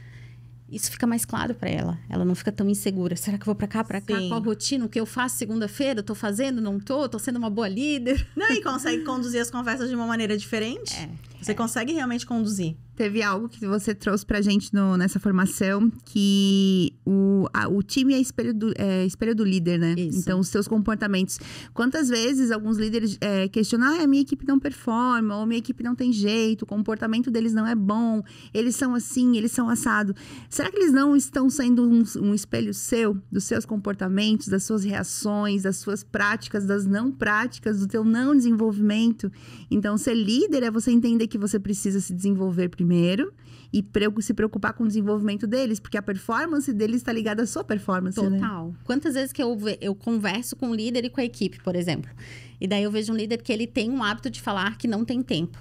isso fica mais claro para ela. Ela não fica tão insegura. Será que eu vou para cá, para cá? Qual rotina? O que eu faço segunda-feira? Estou tô fazendo? Não tô? Tô sendo uma boa líder? Não, e consegue conduzir as conversas de uma maneira diferente? É. Você consegue realmente conduzir. Teve algo que você trouxe pra gente no, nessa formação, que o, a, o time é espelho, do, é espelho do líder, né? Isso. Então, os seus comportamentos. Quantas vezes alguns líderes é, questionam, ah, a minha equipe não performa, ou minha equipe não tem jeito, o comportamento deles não é bom, eles são assim, eles são assado. Será que eles não estão sendo um, um espelho seu, dos seus comportamentos, das suas reações, das suas práticas, das não práticas, do teu não desenvolvimento? Então, ser líder é você entender que você precisa se desenvolver primeiro e se preocupar com o desenvolvimento deles, porque a performance deles está ligada à sua performance. Né? Total. Né? Quantas vezes que eu, eu converso com o líder e com a equipe, por exemplo, e daí eu vejo um líder que ele tem um hábito de falar que não tem tempo.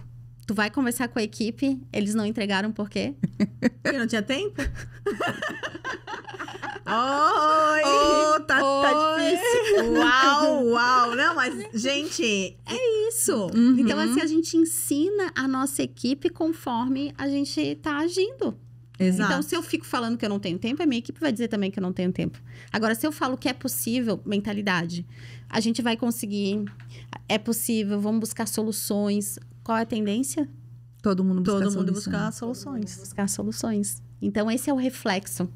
Tu vai conversar com a equipe, eles não entregaram por quê? Porque não tinha tempo? Oi! Oh, tá, Oi. tá difícil. Uau, uau! Não, mas, gente. É isso. Uhum. Então, assim, a gente ensina a nossa equipe conforme a gente tá agindo. Exato. Então, se eu fico falando que eu não tenho tempo, a minha equipe vai dizer também que eu não tenho tempo. Agora, se eu falo que é possível, mentalidade, a gente vai conseguir, é possível, vamos buscar soluções qual é a tendência? Todo mundo buscar Todo mundo buscar soluções. Mundo buscar soluções. Então, esse é o reflexo.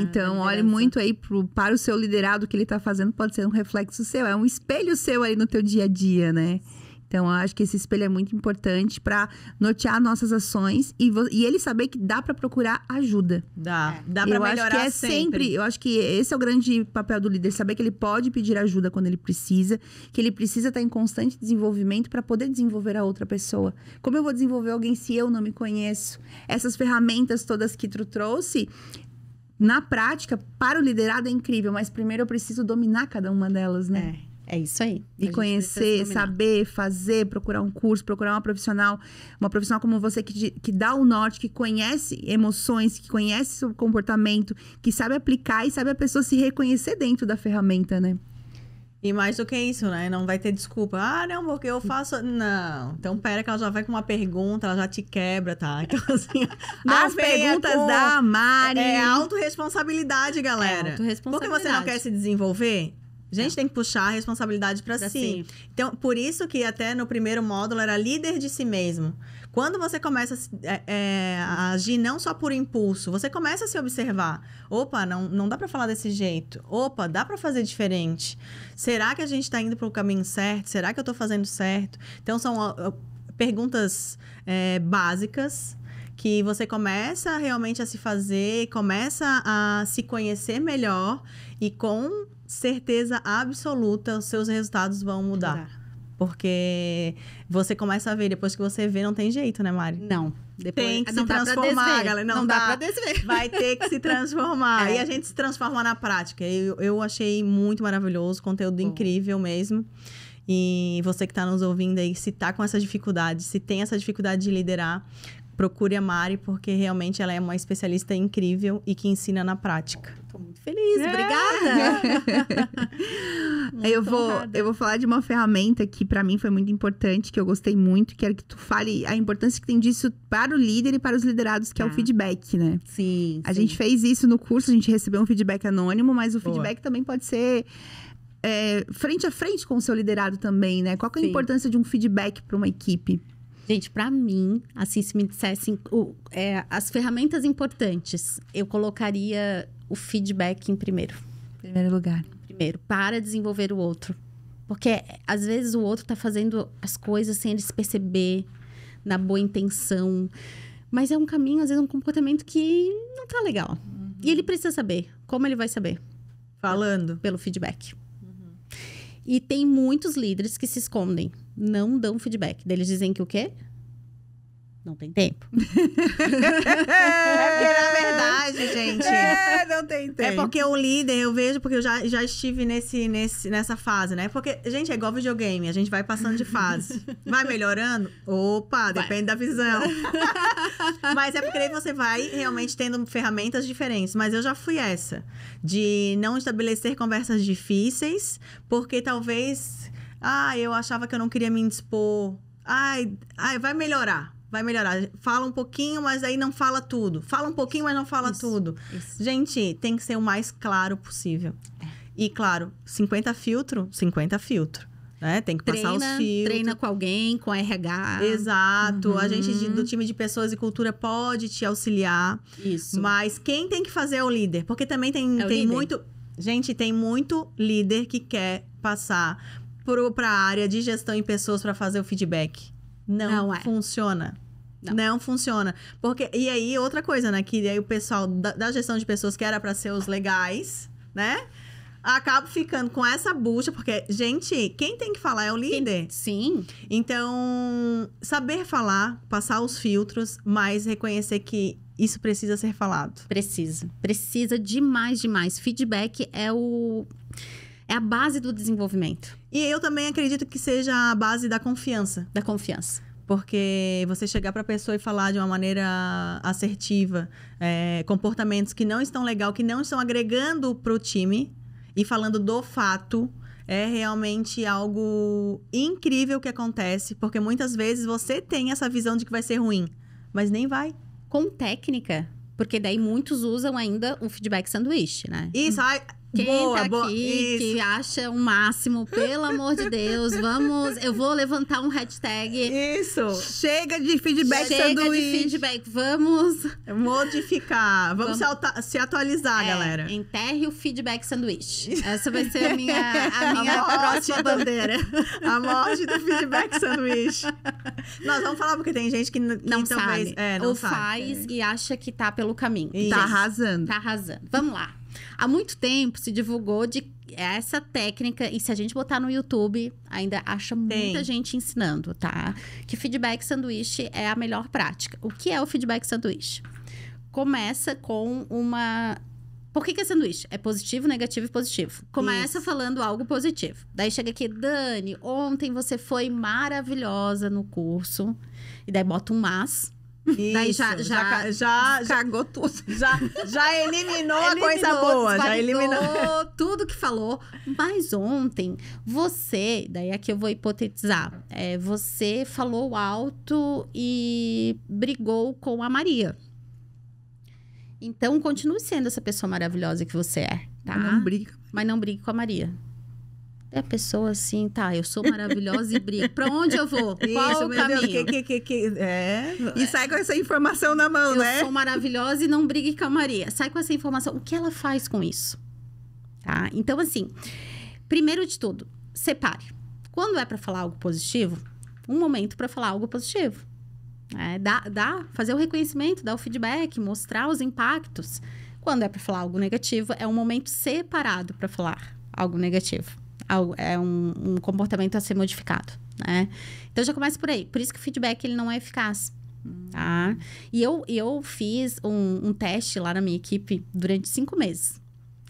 então, olhe muito aí pro, para o seu liderado, o que ele está fazendo pode ser um reflexo seu, é um espelho seu aí no teu dia a dia, né? Então, eu acho que esse espelho é muito importante para nortear nossas ações e, e ele saber que dá para procurar ajuda. Dá, é. dá para melhorar acho que é sempre. sempre. Eu acho que esse é o grande papel do líder, saber que ele pode pedir ajuda quando ele precisa, que ele precisa estar tá em constante desenvolvimento para poder desenvolver a outra pessoa. Como eu vou desenvolver alguém se eu não me conheço? Essas ferramentas todas que tu trouxe, na prática, para o liderado é incrível, mas primeiro eu preciso dominar cada uma delas, né? É. É isso aí. E conhecer, saber, fazer, procurar um curso, procurar uma profissional, uma profissional como você que, que dá o norte, que conhece emoções, que conhece seu comportamento, que sabe aplicar e sabe a pessoa se reconhecer dentro da ferramenta, né? E mais do que isso, né? Não vai ter desculpa. Ah, não, porque eu faço. Não. Então, pera que ela já vai com uma pergunta, ela já te quebra, tá? Então, assim. As perguntas com... da Mari. É, é autorresponsabilidade, galera. É autorresponsabilidade. Porque você não quer se desenvolver? A gente é. tem que puxar a responsabilidade para si. si. Então, por isso que até no primeiro módulo era líder de si mesmo. Quando você começa a, é, é, a agir não só por impulso, você começa a se observar. Opa, não, não dá para falar desse jeito. Opa, dá para fazer diferente. Será que a gente está indo para o caminho certo? Será que eu estou fazendo certo? Então, são perguntas é, básicas que você começa realmente a se fazer, começa a se conhecer melhor e com certeza absoluta, os seus resultados vão mudar. mudar. Porque você começa a ver, depois que você vê, não tem jeito, né, Mari? Não. Depois, tem que se transformar, galera. Não, não dá, dá pra desver. Vai ter que se transformar. É. E a gente se transforma na prática. Eu, eu achei muito maravilhoso, conteúdo Bom. incrível mesmo. E você que está nos ouvindo aí, se tá com essa dificuldade, se tem essa dificuldade de liderar, procure a Mari, porque realmente ela é uma especialista incrível e que ensina na prática feliz, é. obrigada! eu, vou, honrada. eu vou falar de uma ferramenta que para mim foi muito importante, que eu gostei muito, quero que tu fale a importância que tem disso para o líder e para os liderados, que é o tá. feedback, né? Sim. A sim. gente fez isso no curso, a gente recebeu um feedback anônimo, mas o Boa. feedback também pode ser. É, frente a frente com o seu liderado também, né? Qual é a sim. importância de um feedback para uma equipe? Gente, para mim, assim, se me dissessem o, é, as ferramentas importantes, eu colocaria o feedback em primeiro. Primeiro lugar. Primeiro, para desenvolver o outro. Porque às vezes o outro está fazendo as coisas sem ele se perceber, na boa intenção. Mas é um caminho, às vezes, um comportamento que não tá legal. Uhum. E ele precisa saber. Como ele vai saber? Falando. Pelo feedback. Uhum. E tem muitos líderes que se escondem, não dão feedback. Eles dizem que o quê? não tem tempo. é porque, na verdade, gente. É, não tem é tempo. É porque o líder, eu vejo, porque eu já, já estive nesse, nesse, nessa fase, né? Porque, gente, é igual videogame, a gente vai passando de fase. Vai melhorando? Opa, vai. depende da visão. mas é porque aí você vai realmente tendo ferramentas diferentes. Mas eu já fui essa, de não estabelecer conversas difíceis, porque talvez. Ah, eu achava que eu não queria me indispor. Ai, ai, vai melhorar vai melhorar. Fala um pouquinho, mas aí não fala tudo. Fala um pouquinho, mas não fala isso, tudo. Isso. Gente, tem que ser o mais claro possível. É. E claro, 50 filtro, 50 filtro. Né? Tem que treina, passar os filtros. Treina com alguém, com RH. Exato. Uhum. A gente de, do uhum. time de pessoas e cultura pode te auxiliar. Isso. Mas quem tem que fazer é o líder. Porque também tem, é tem muito. Gente, tem muito líder que quer passar para a área de gestão e pessoas para fazer o feedback não, não é. funciona. Não. não. funciona. Porque e aí outra coisa, né, que aí o pessoal da, da gestão de pessoas que era para ser os legais, né? Acaba ficando com essa bucha, porque gente, quem tem que falar é o líder. Sim. Então, saber falar, passar os filtros, mas reconhecer que isso precisa ser falado. Precisa. Precisa demais, demais. Feedback é o é a base do desenvolvimento. E eu também acredito que seja a base da confiança. Da confiança. Porque você chegar para a pessoa e falar de uma maneira assertiva, é, comportamentos que não estão legal, que não estão agregando para o time, e falando do fato, é realmente algo incrível que acontece, porque muitas vezes você tem essa visão de que vai ser ruim, mas nem vai. Com técnica, porque daí muitos usam ainda o feedback sanduíche, né? Isso, uhum. Quem boa, tá aqui, boa, que acha o um máximo, pelo amor de Deus, vamos. Eu vou levantar um hashtag. Isso! Chega de feedback Chega sanduíche. Chega de feedback, vamos. Modificar. Vamos, vamos. Se, atualizar, é, galera. Enterre o feedback sanduíche. Essa vai ser a minha, a minha a próxima bandeira. a morte do feedback sanduíche. Nós vamos falar, porque tem gente que, que não talvez, sabe. É, não Ou sabe. faz é. e acha que tá pelo caminho. Isso. Tá arrasando. Tá arrasando. Vamos lá. Há muito tempo se divulgou de essa técnica, e se a gente botar no YouTube, ainda acha Tem. muita gente ensinando, tá? Que feedback sanduíche é a melhor prática. O que é o feedback sanduíche? Começa com uma por que, que, é sanduíche? É positivo, negativo e positivo. Começa Isso. falando algo positivo. Daí chega aqui, Dani, ontem você foi maravilhosa no curso. E daí bota um mas. Isso, Daí já, já, já, cagou tudo. Já, já eliminou, eliminou a coisa boa, já eliminou tudo que falou. Mas ontem, você, daí aqui eu vou hipotetizar, é, você falou alto e brigou com a Maria. Então, continue sendo essa pessoa maravilhosa que você é, tá? não briga. Mas não brigue com a Maria. É a pessoa assim, tá, eu sou maravilhosa e brigo. Pra onde eu vou? Qual Isso, o caminho? Deus, que, que, que, é. E é. sai com essa informação na mão, eu né? Eu sou maravilhosa e não brigue com a Maria. Sai com essa informação. O que ela faz com isso? Tá? Então, assim, primeiro de tudo, separe. Quando é para falar algo positivo, um momento para falar algo positivo. É, dá, dá, fazer o reconhecimento, dar o feedback, mostrar os impactos. Quando é para falar algo negativo, é um momento separado para falar algo negativo é um, um comportamento a ser modificado, né? Então já começa por aí. Por isso que o feedback ele não é eficaz. Tá? E eu, eu fiz um, um teste lá na minha equipe durante cinco meses.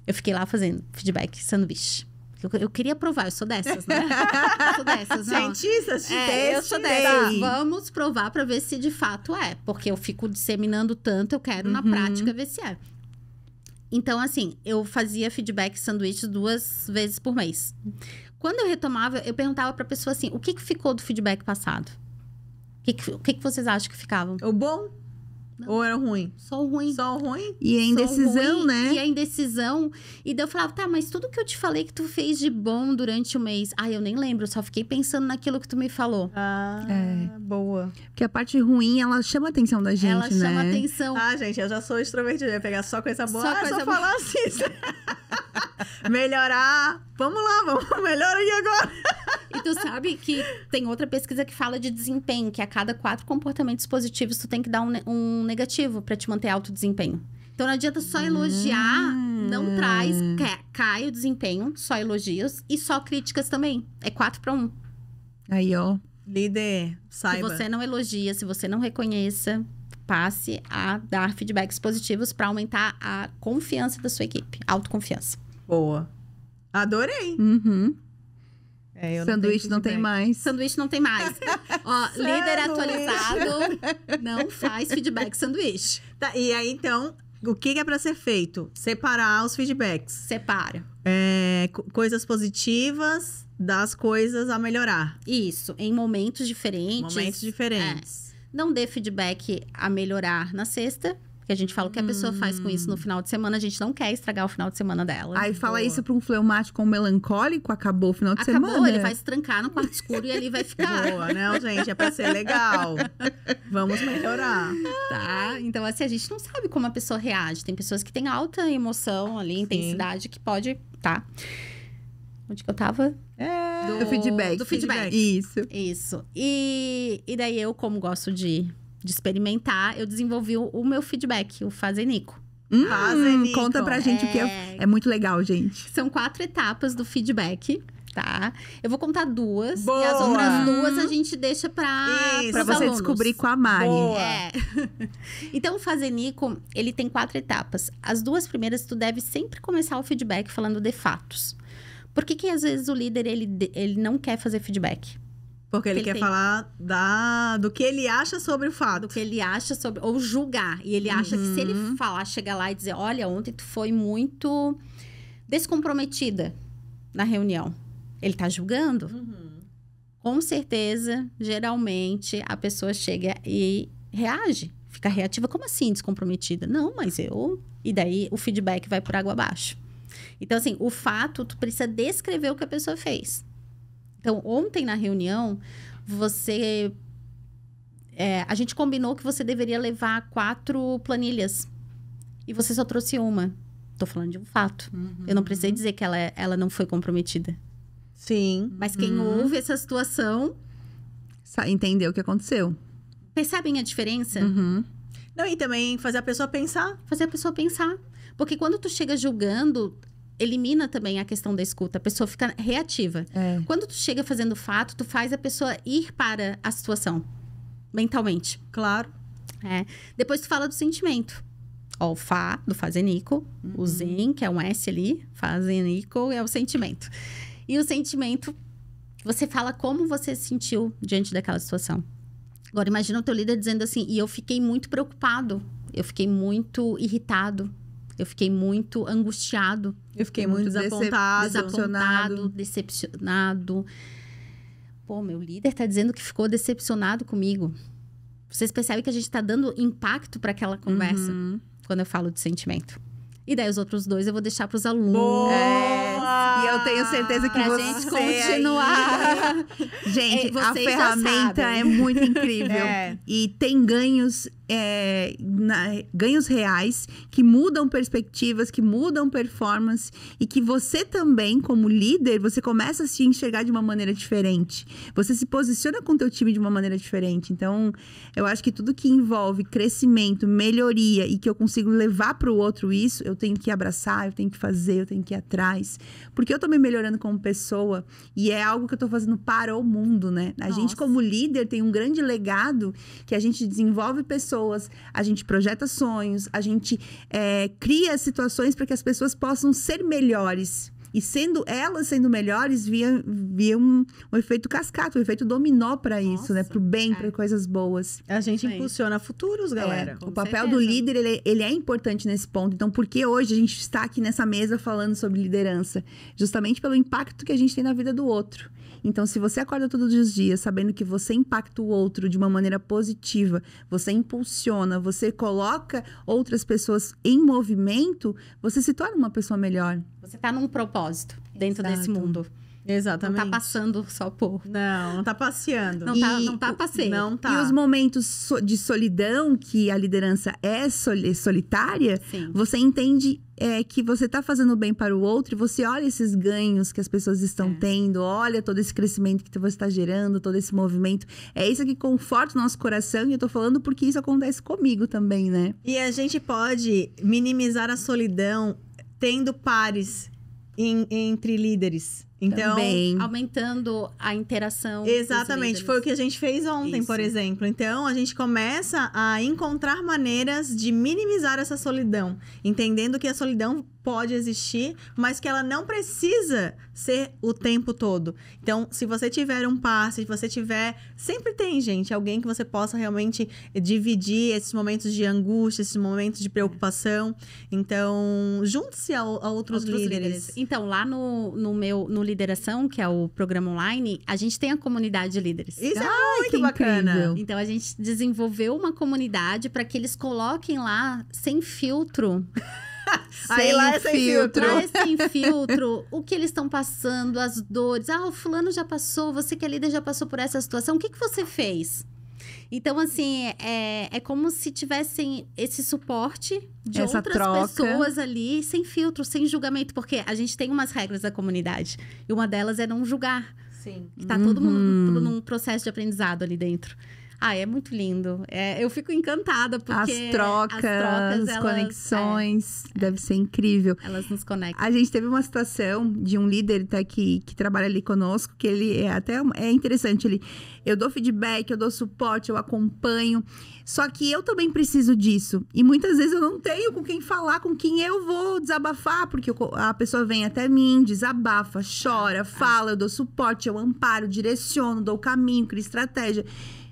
Eu fiquei lá fazendo feedback sanduíche. Eu, eu, queria provar, eu sou dessas, né? eu sou dessas, não. Cientistas de é, Eu sou dessas. Vamos provar para ver se de fato é. Porque eu fico disseminando tanto, eu quero uhum. na prática ver se é. Então, assim, eu fazia feedback sanduíche duas vezes por mês. Quando eu retomava, eu perguntava pra pessoa assim: o que, que ficou do feedback passado? O que, que, o que, que vocês acham que ficavam? O bom? Não. Ou era ruim? Só o ruim. Só o ruim? E a indecisão, ruim, né? E a indecisão. E daí eu falava, tá, mas tudo que eu te falei que tu fez de bom durante o mês. Ah, eu nem lembro, só fiquei pensando naquilo que tu me falou. Ah, é. boa. Porque a parte ruim, ela chama a atenção da gente, ela né? Ela chama a atenção. Ah, gente, eu já sou extrovertida, eu ia pegar só coisa boa. Só ah, coisa só boa. falar assim. melhorar. Vamos lá, vamos melhorar aqui agora. e tu sabe que tem outra pesquisa que fala de desempenho, que a cada quatro comportamentos positivos tu tem que dar um, um negativo para te manter alto desempenho. Então não adianta só elogiar, hum. não traz, cai, cai o desempenho, só elogios e só críticas também. É quatro para um. Aí, ó. Líder, saiba. Se você não elogia, se você não reconheça, passe a dar feedbacks positivos para aumentar a confiança da sua equipe, autoconfiança. Boa. Adorei. Uhum. É, Sanduíche não, não tem mais. Sanduíche não tem mais. Ó, líder atualizado não faz feedback sanduíche. Tá, e aí, então, o que é para ser feito? Separar os feedbacks. Separa. É, coisas positivas das coisas a melhorar. Isso, em momentos diferentes. Momentos diferentes. É. Não dê feedback a melhorar na sexta, que a gente fala o que a pessoa faz com isso no hum. final de semana, a gente não quer estragar o final de semana dela. Aí fala isso pra um fleumático ou um melancólico, acabou o final de acabou, semana. Acabou, ele vai se trancar no quarto escuro e ali vai ficar. Boa, não, gente, é pra ser legal. Vamos melhorar. Tá, então assim, a gente não sabe como a pessoa reage. Tem pessoas que têm alta emoção ali, Sim. intensidade, que pode, tá? Onde que eu tava? É, do, do feedback. Do feedback. feedback. Isso. Isso. E, e daí eu, como gosto de de experimentar, eu desenvolvi o, o meu feedback, o Fazenico. Hum, Fazenico. Conta pra gente é... o que é. É muito legal, gente. São quatro etapas do feedback. Tá. Eu vou contar duas. Boa. E as outras duas a gente deixa para para você alunos. descobrir com a Mari. É. Boa. É. então, o Fazenico, ele tem quatro etapas. As duas primeiras, tu deve sempre começar o feedback falando de fatos. Por que, que às vezes o líder ele, ele não quer fazer feedback? Porque ele, ele quer tem... falar da, do que ele acha sobre o fato. Do que ele acha sobre. Ou julgar. E ele acha uhum. que se ele uhum. falar, chegar lá e dizer: Olha, ontem tu foi muito descomprometida na reunião. Ele tá julgando? Uhum. Com certeza, geralmente, a pessoa chega e reage. Fica reativa. Como assim descomprometida? Não, mas eu. E daí o feedback vai por água abaixo. Então, assim, o fato, tu precisa descrever o que a pessoa fez. Então, ontem na reunião, você. É, a gente combinou que você deveria levar quatro planilhas. E você só trouxe uma. Tô falando de um fato. Uhum. Eu não precisei uhum. dizer que ela, é, ela não foi comprometida. Sim. Mas quem uhum. ouve essa situação. Entendeu o que aconteceu. Percebem a diferença? Uhum. Não, e também fazer a pessoa pensar. Fazer a pessoa pensar. Porque quando tu chega julgando, elimina também a questão da escuta. A pessoa fica reativa. É. Quando tu chega fazendo fato, tu faz a pessoa ir para a situação mentalmente. Claro. É. Depois tu fala do sentimento. Ó, o Fá, do fazenico, uhum. o Zen, que é um S ali, fazenico é o sentimento. E o sentimento, você fala como você se sentiu diante daquela situação. Agora, imagina o teu líder dizendo assim, e eu fiquei muito preocupado, eu fiquei muito irritado, eu fiquei muito angustiado. Eu fiquei, muito, muito desapontado, desapontado, decepcionado. decepcionado. Pô, meu líder tá dizendo que ficou decepcionado comigo. Vocês percebem que a gente tá dando impacto para aquela conversa uhum. quando eu falo de sentimento. E daí os outros dois eu vou deixar para os alunos. Boa! É e eu tenho certeza que ah, pra você gente continuar. Aí... gente, é, a ferramenta é muito incrível. É. E tem ganhos é, na, ganhos reais que mudam perspectivas, que mudam performance e que você também, como líder, você começa a se enxergar de uma maneira diferente. Você se posiciona com o teu time de uma maneira diferente. Então, eu acho que tudo que envolve crescimento, melhoria e que eu consigo levar para o outro isso, eu tenho que abraçar, eu tenho que fazer, eu tenho que ir atrás, porque eu tô me melhorando como pessoa e é algo que eu tô fazendo para o mundo, né? A Nossa. gente, como líder, tem um grande legado que a gente desenvolve pessoas, a gente projeta sonhos, a gente é, cria situações para que as pessoas possam ser melhores. E sendo elas sendo melhores, via, via um, um efeito cascata, um efeito dominó para isso, né? Para o bem, é. para coisas boas. A gente Sim. impulsiona futuros, é, galera. É, o papel certeza. do líder, ele, é, ele é importante nesse ponto. Então, por que hoje a gente está aqui nessa mesa falando sobre liderança? Justamente pelo impacto que a gente tem na vida do outro. Então, se você acorda todos os dias sabendo que você impacta o outro de uma maneira positiva, você impulsiona, você coloca outras pessoas em movimento, você se torna uma pessoa melhor. Você está num propósito dentro Exato. desse mundo. Exatamente. Não tá passando só por. Não, não tá passeando. Não, e, tá, não tá passeando. Não tá. E tá tá. os momentos de solidão, que a liderança é solitária, Sim. você entende é, que você tá fazendo bem para o outro e você olha esses ganhos que as pessoas estão é. tendo, olha todo esse crescimento que você está gerando, todo esse movimento. É isso que conforta o nosso coração e eu tô falando porque isso acontece comigo também, né? E a gente pode minimizar a solidão tendo pares em, entre líderes então, Também. aumentando a interação. Exatamente, foi o que a gente fez ontem, Isso. por exemplo. Então, a gente começa a encontrar maneiras de minimizar essa solidão, entendendo que a solidão pode existir, mas que ela não precisa ser o tempo todo. Então, se você tiver um par, se você tiver, sempre tem, gente, alguém que você possa realmente dividir esses momentos de angústia, esses momentos de preocupação. Então, junte-se a, a, outros, outros líderes. líderes. Então, lá no, no meu no Lideração, que é o programa online, a gente tem a comunidade de líderes. Isso é ah, é muito bacana. Então a gente desenvolveu uma comunidade para que eles coloquem lá sem filtro. Sem Aí lá é sem filtro. filtro. Lá é sem filtro. o que eles estão passando, as dores. Ah, o fulano já passou, você que é líder já passou por essa situação. O que, que você fez? Então, assim, é, é como se tivessem esse suporte de Essa outras troca. pessoas ali, sem filtro, sem julgamento. Porque a gente tem umas regras da comunidade. E uma delas é não julgar. Sim. Que tá uhum. todo mundo uhum. num processo de aprendizado ali dentro. Ah, é muito lindo. É, eu fico encantada porque as trocas, as trocas, conexões, é, é, deve ser incrível. Elas nos conectam. A gente teve uma situação de um líder tá, que, que trabalha ali conosco, que ele é até é interessante. Ele, eu dou feedback, eu dou suporte, eu acompanho. Só que eu também preciso disso. E muitas vezes eu não tenho com quem falar, com quem eu vou desabafar, porque a pessoa vem até mim, desabafa, chora, ah. fala, eu dou suporte, eu amparo, direciono, dou caminho, crio estratégia.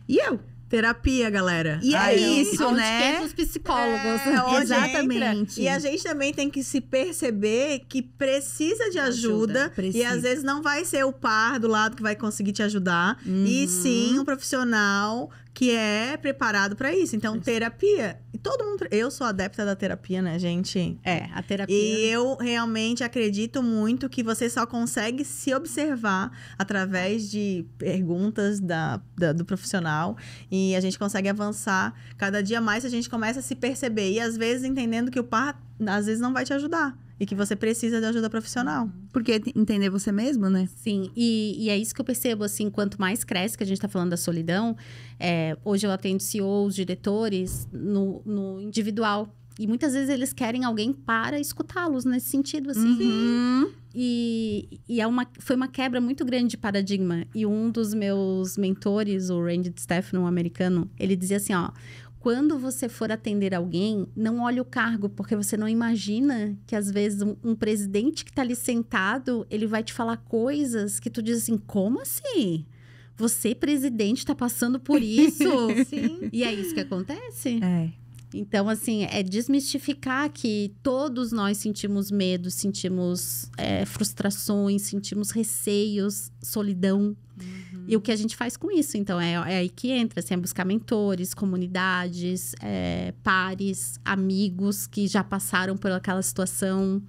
E eu? Terapia, galera. E Ai, é isso, onde né? os psicólogos. É, exatamente. Entra. E a gente também tem que se perceber que precisa de ajuda. ajuda precisa. E às vezes não vai ser o par do lado que vai conseguir te ajudar. Uhum. E sim um profissional que é preparado para isso. Então, terapia. E todo mundo. Eu sou adepta da terapia, né, gente? É, a terapia. E eu realmente acredito muito que você só consegue se observar através de perguntas da, da, do profissional. E a gente consegue avançar cada dia mais se a gente começa a se perceber. E às vezes entendendo que o par às vezes não vai te ajudar e que você precisa de ajuda profissional. Porque entender você mesmo, né? Sim, e, e, é isso que eu percebo, assim, quanto mais cresce, que a gente está falando da solidão, é, hoje eu atendo CEOs, diretores, no, no, individual. E muitas vezes eles querem alguém para escutá-los nesse sentido, assim. Uhum. E, e é uma, foi uma quebra muito grande de paradigma. E um dos meus mentores, o Randy Stephen, um americano, ele dizia assim, ó quando você for atender alguém, não olhe o cargo, porque você não imagina que às vezes um, um presidente que está ali sentado, ele vai te falar coisas que tu diz assim, como assim? Você, presidente, está passando por isso? Sim. E é isso que acontece? É. Então, assim, é desmistificar que todos nós sentimos medo, sentimos é, frustrações, sentimos receios, solidão. E o que a gente faz com isso? Então, é, é aí que entra, assim, é buscar mentores, comunidades, é, pares, amigos que já passaram por aquela situação.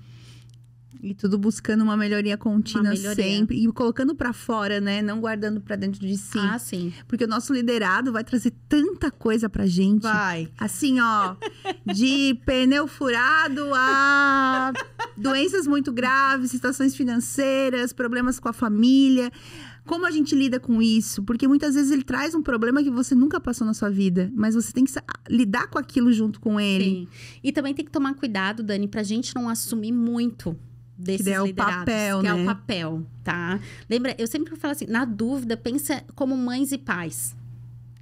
E tudo buscando uma melhoria contínua uma melhoria. sempre. E colocando para fora, né? Não guardando para dentro de si. Ah, sim. Porque o nosso liderado vai trazer tanta coisa pra gente. Vai. Assim, ó. de pneu furado a doenças muito graves, situações financeiras, problemas com a família. Como a gente lida com isso? Porque muitas vezes ele traz um problema que você nunca passou na sua vida, mas você tem que lidar com aquilo junto com ele. Sim. E também tem que tomar cuidado, Dani, pra gente não assumir muito desses que é o papel, que né? é o né? papel, tá? Lembra, eu sempre falo assim, na dúvida, pensa como mães e pais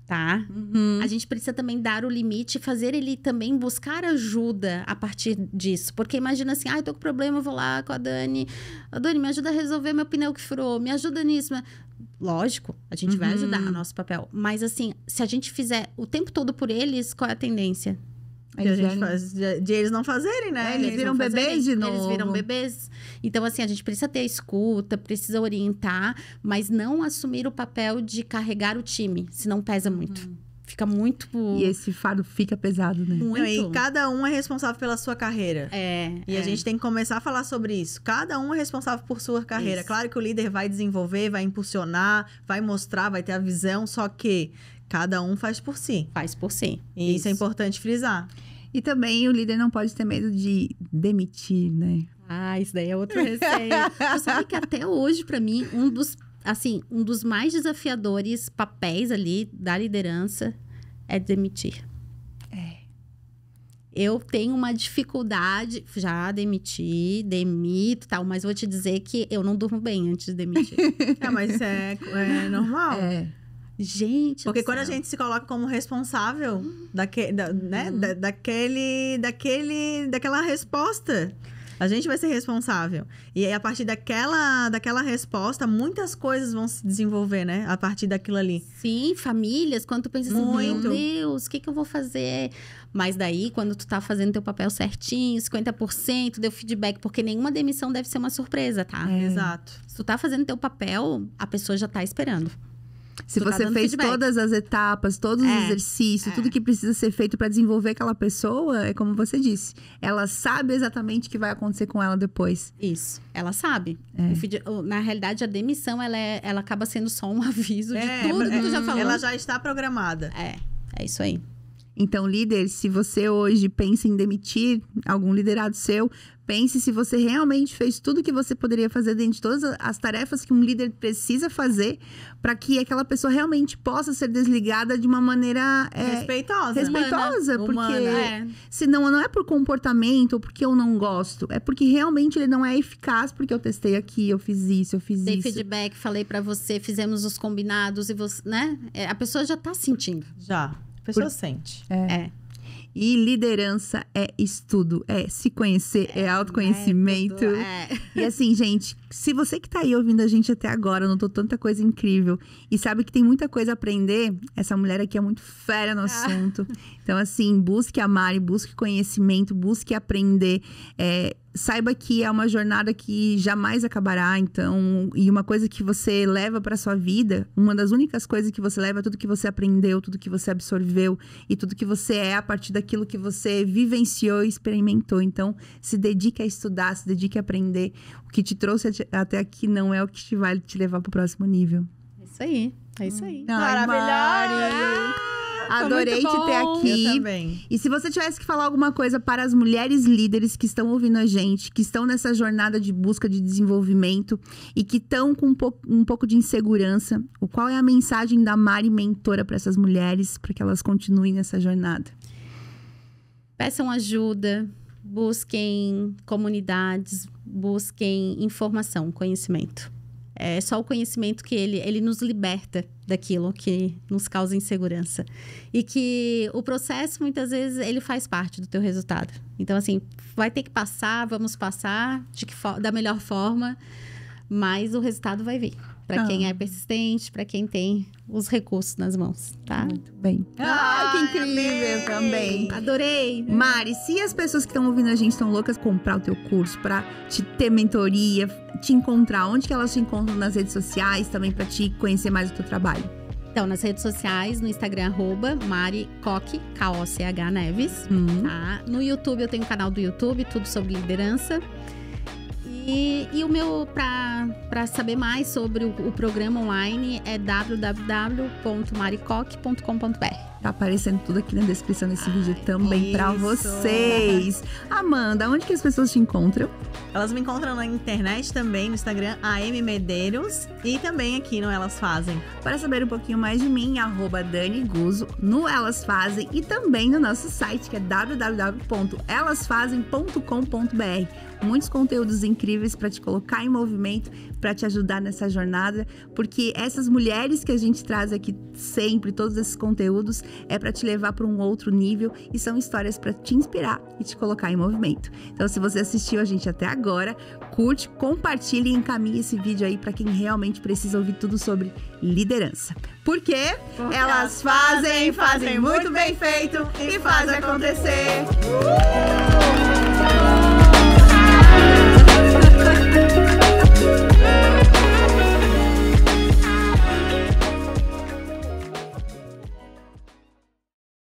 tá? Uhum. A gente precisa também dar o limite e fazer ele também buscar ajuda a partir disso. Porque imagina assim, ah, eu tô com problema, vou lá com a Dani. A Dani, me ajuda a resolver meu pneu que furou, me ajuda nisso. Lógico, a gente uhum. vai ajudar, no nosso papel. Mas assim, se a gente fizer o tempo todo por eles, qual é a tendência? É que eles a gente faz, de, de, eles não fazerem, né? É, eles, eles viram bebês fazerem, de novo. Eles viram bebês. Então, assim, a gente precisa ter escuta, precisa orientar, mas não assumir o papel de carregar o time, senão pesa muito. Hum. Fica muito. E esse fardo fica pesado, né? Muito. E cada um é responsável pela sua carreira. É. E é. a gente tem que começar a falar sobre isso. Cada um é responsável por sua carreira. Isso. Claro que o líder vai desenvolver, vai impulsionar, vai mostrar, vai ter a visão, só que cada um faz por si. Faz por si. E isso, é isso é importante frisar. E também o líder não pode ter medo de demitir, né? Ah, isso daí é outro receio. Você sabe que até hoje, para mim, um dos, assim, um dos mais desafiadores papéis ali da liderança é demitir. É. Eu tenho uma dificuldade, já demiti, demito tal, mas vou te dizer que eu não durmo bem antes de demitir. é, mas é, é normal. É. Gente. Porque quando céu. a gente se coloca como responsável uhum. daque, da, né, uhum. da, daquele, daquele, daquela resposta. A gente vai ser responsável. E aí, a partir daquela, daquela resposta, muitas coisas vão se desenvolver, né? A partir daquilo ali. Sim, famílias, quando tu pensa assim, Muito. meu Deus, o que, que eu vou fazer? Mas daí, quando tu tá fazendo teu papel certinho, 50%, deu feedback, porque nenhuma demissão deve ser uma surpresa, tá? É. Exato. Se tu tá fazendo teu papel, a pessoa já tá esperando. Se tu tá você tá fez feedback. todas as etapas, todos é, os exercícios, é. tudo que precisa ser feito para desenvolver aquela pessoa, é como você disse. Ela sabe exatamente o que vai acontecer com ela depois. Isso, ela sabe. É. na realidade, a demissão ela, é, ela acaba sendo só um aviso de é, tudo é, que tu já falou. Ela já está programada. É, é isso aí. Então, líder, se você hoje pensa em demitir algum liderado seu, pense se você realmente fez tudo o que você poderia fazer dentro de todas as tarefas que um líder precisa fazer para que aquela pessoa realmente possa ser desligada de uma maneira é, respeitosa. Né? Respeitosa, humana, porque humana, é. senão não é por comportamento ou porque eu não gosto, é porque realmente ele não é eficaz, porque eu testei aqui, eu fiz isso, eu fiz Dei isso. Dei feedback, falei para você, fizemos os combinados e você, né? É, a pessoa já está sentindo. Já. A pessoa Por... sente. é. é. E liderança é estudo, é se conhecer, é, é autoconhecimento. É tudo, é. E assim, gente, se você que tá aí ouvindo a gente até agora, notou tanta coisa incrível e sabe que tem muita coisa a aprender, essa mulher aqui é muito fera no ah. assunto. Então, assim, busque amar, busque conhecimento, busque aprender. É, saiba que é uma jornada que jamais acabará, então, e uma coisa que você leva para sua vida, uma das únicas coisas que você leva é tudo que você aprendeu, tudo que você absorveu e tudo que você é a partir daquilo que você vivenciou e experimentou. Então, se dedique a estudar, se dedique a aprender. O que te trouxe até aqui não é o que te vai te levar para o próximo nível. É isso aí. É isso aí. Ai, Adorei te ter aqui. Eu também. E se você tivesse que falar alguma coisa para as mulheres líderes que estão ouvindo a gente, que estão nessa jornada de busca de desenvolvimento e que estão com um, po um pouco de insegurança, o qual é a mensagem da Mari mentora para essas mulheres, para que elas continuem nessa jornada? Peçam ajuda, busquem comunidades, busquem informação, conhecimento. É só o conhecimento que ele, ele nos liberta daquilo que nos causa insegurança. E que o processo, muitas vezes, ele faz parte do teu resultado. Então, assim, vai ter que passar, vamos passar de que da melhor forma, mas o resultado vai vir para ah. quem é persistente, para quem tem os recursos nas mãos, tá? Muito bem. Ah, que incrível amei. também. Adorei. Mari, se as pessoas que estão ouvindo a gente estão loucas comprar o teu curso para te ter mentoria, te encontrar, onde que elas te encontram nas redes sociais também para te conhecer mais o teu trabalho? Então, nas redes sociais, no Instagram, arroba Mari K-O-C-H Neves. Hum. Tá? No YouTube, eu tenho um canal do YouTube, tudo sobre liderança. E, o meu, para saber mais sobre o, o programa online, é www.maricoque.com.br. Tá aparecendo tudo aqui na descrição desse vídeo também para vocês. Amanda, onde que as pessoas te encontram? Elas me encontram na internet também, no Instagram AM Medeiros e também aqui no Elas Fazem. Para saber um pouquinho mais de mim, arroba Dani Guzo no Elas Fazem e também no nosso site que é www.elasfazem.com.br muitos conteúdos incríveis para te colocar em movimento, para te ajudar nessa jornada, porque essas mulheres que a gente traz aqui sempre, todos esses conteúdos, é para te levar para um outro nível e são histórias para te inspirar e te colocar em movimento. Então, se você assistiu a gente até agora, curte, compartilhe e encaminhe esse vídeo aí para quem realmente precisa ouvir tudo sobre liderança. Porque, Porque elas fazem, fazem, fazem muito bem feito e fazem acontecer. Uh!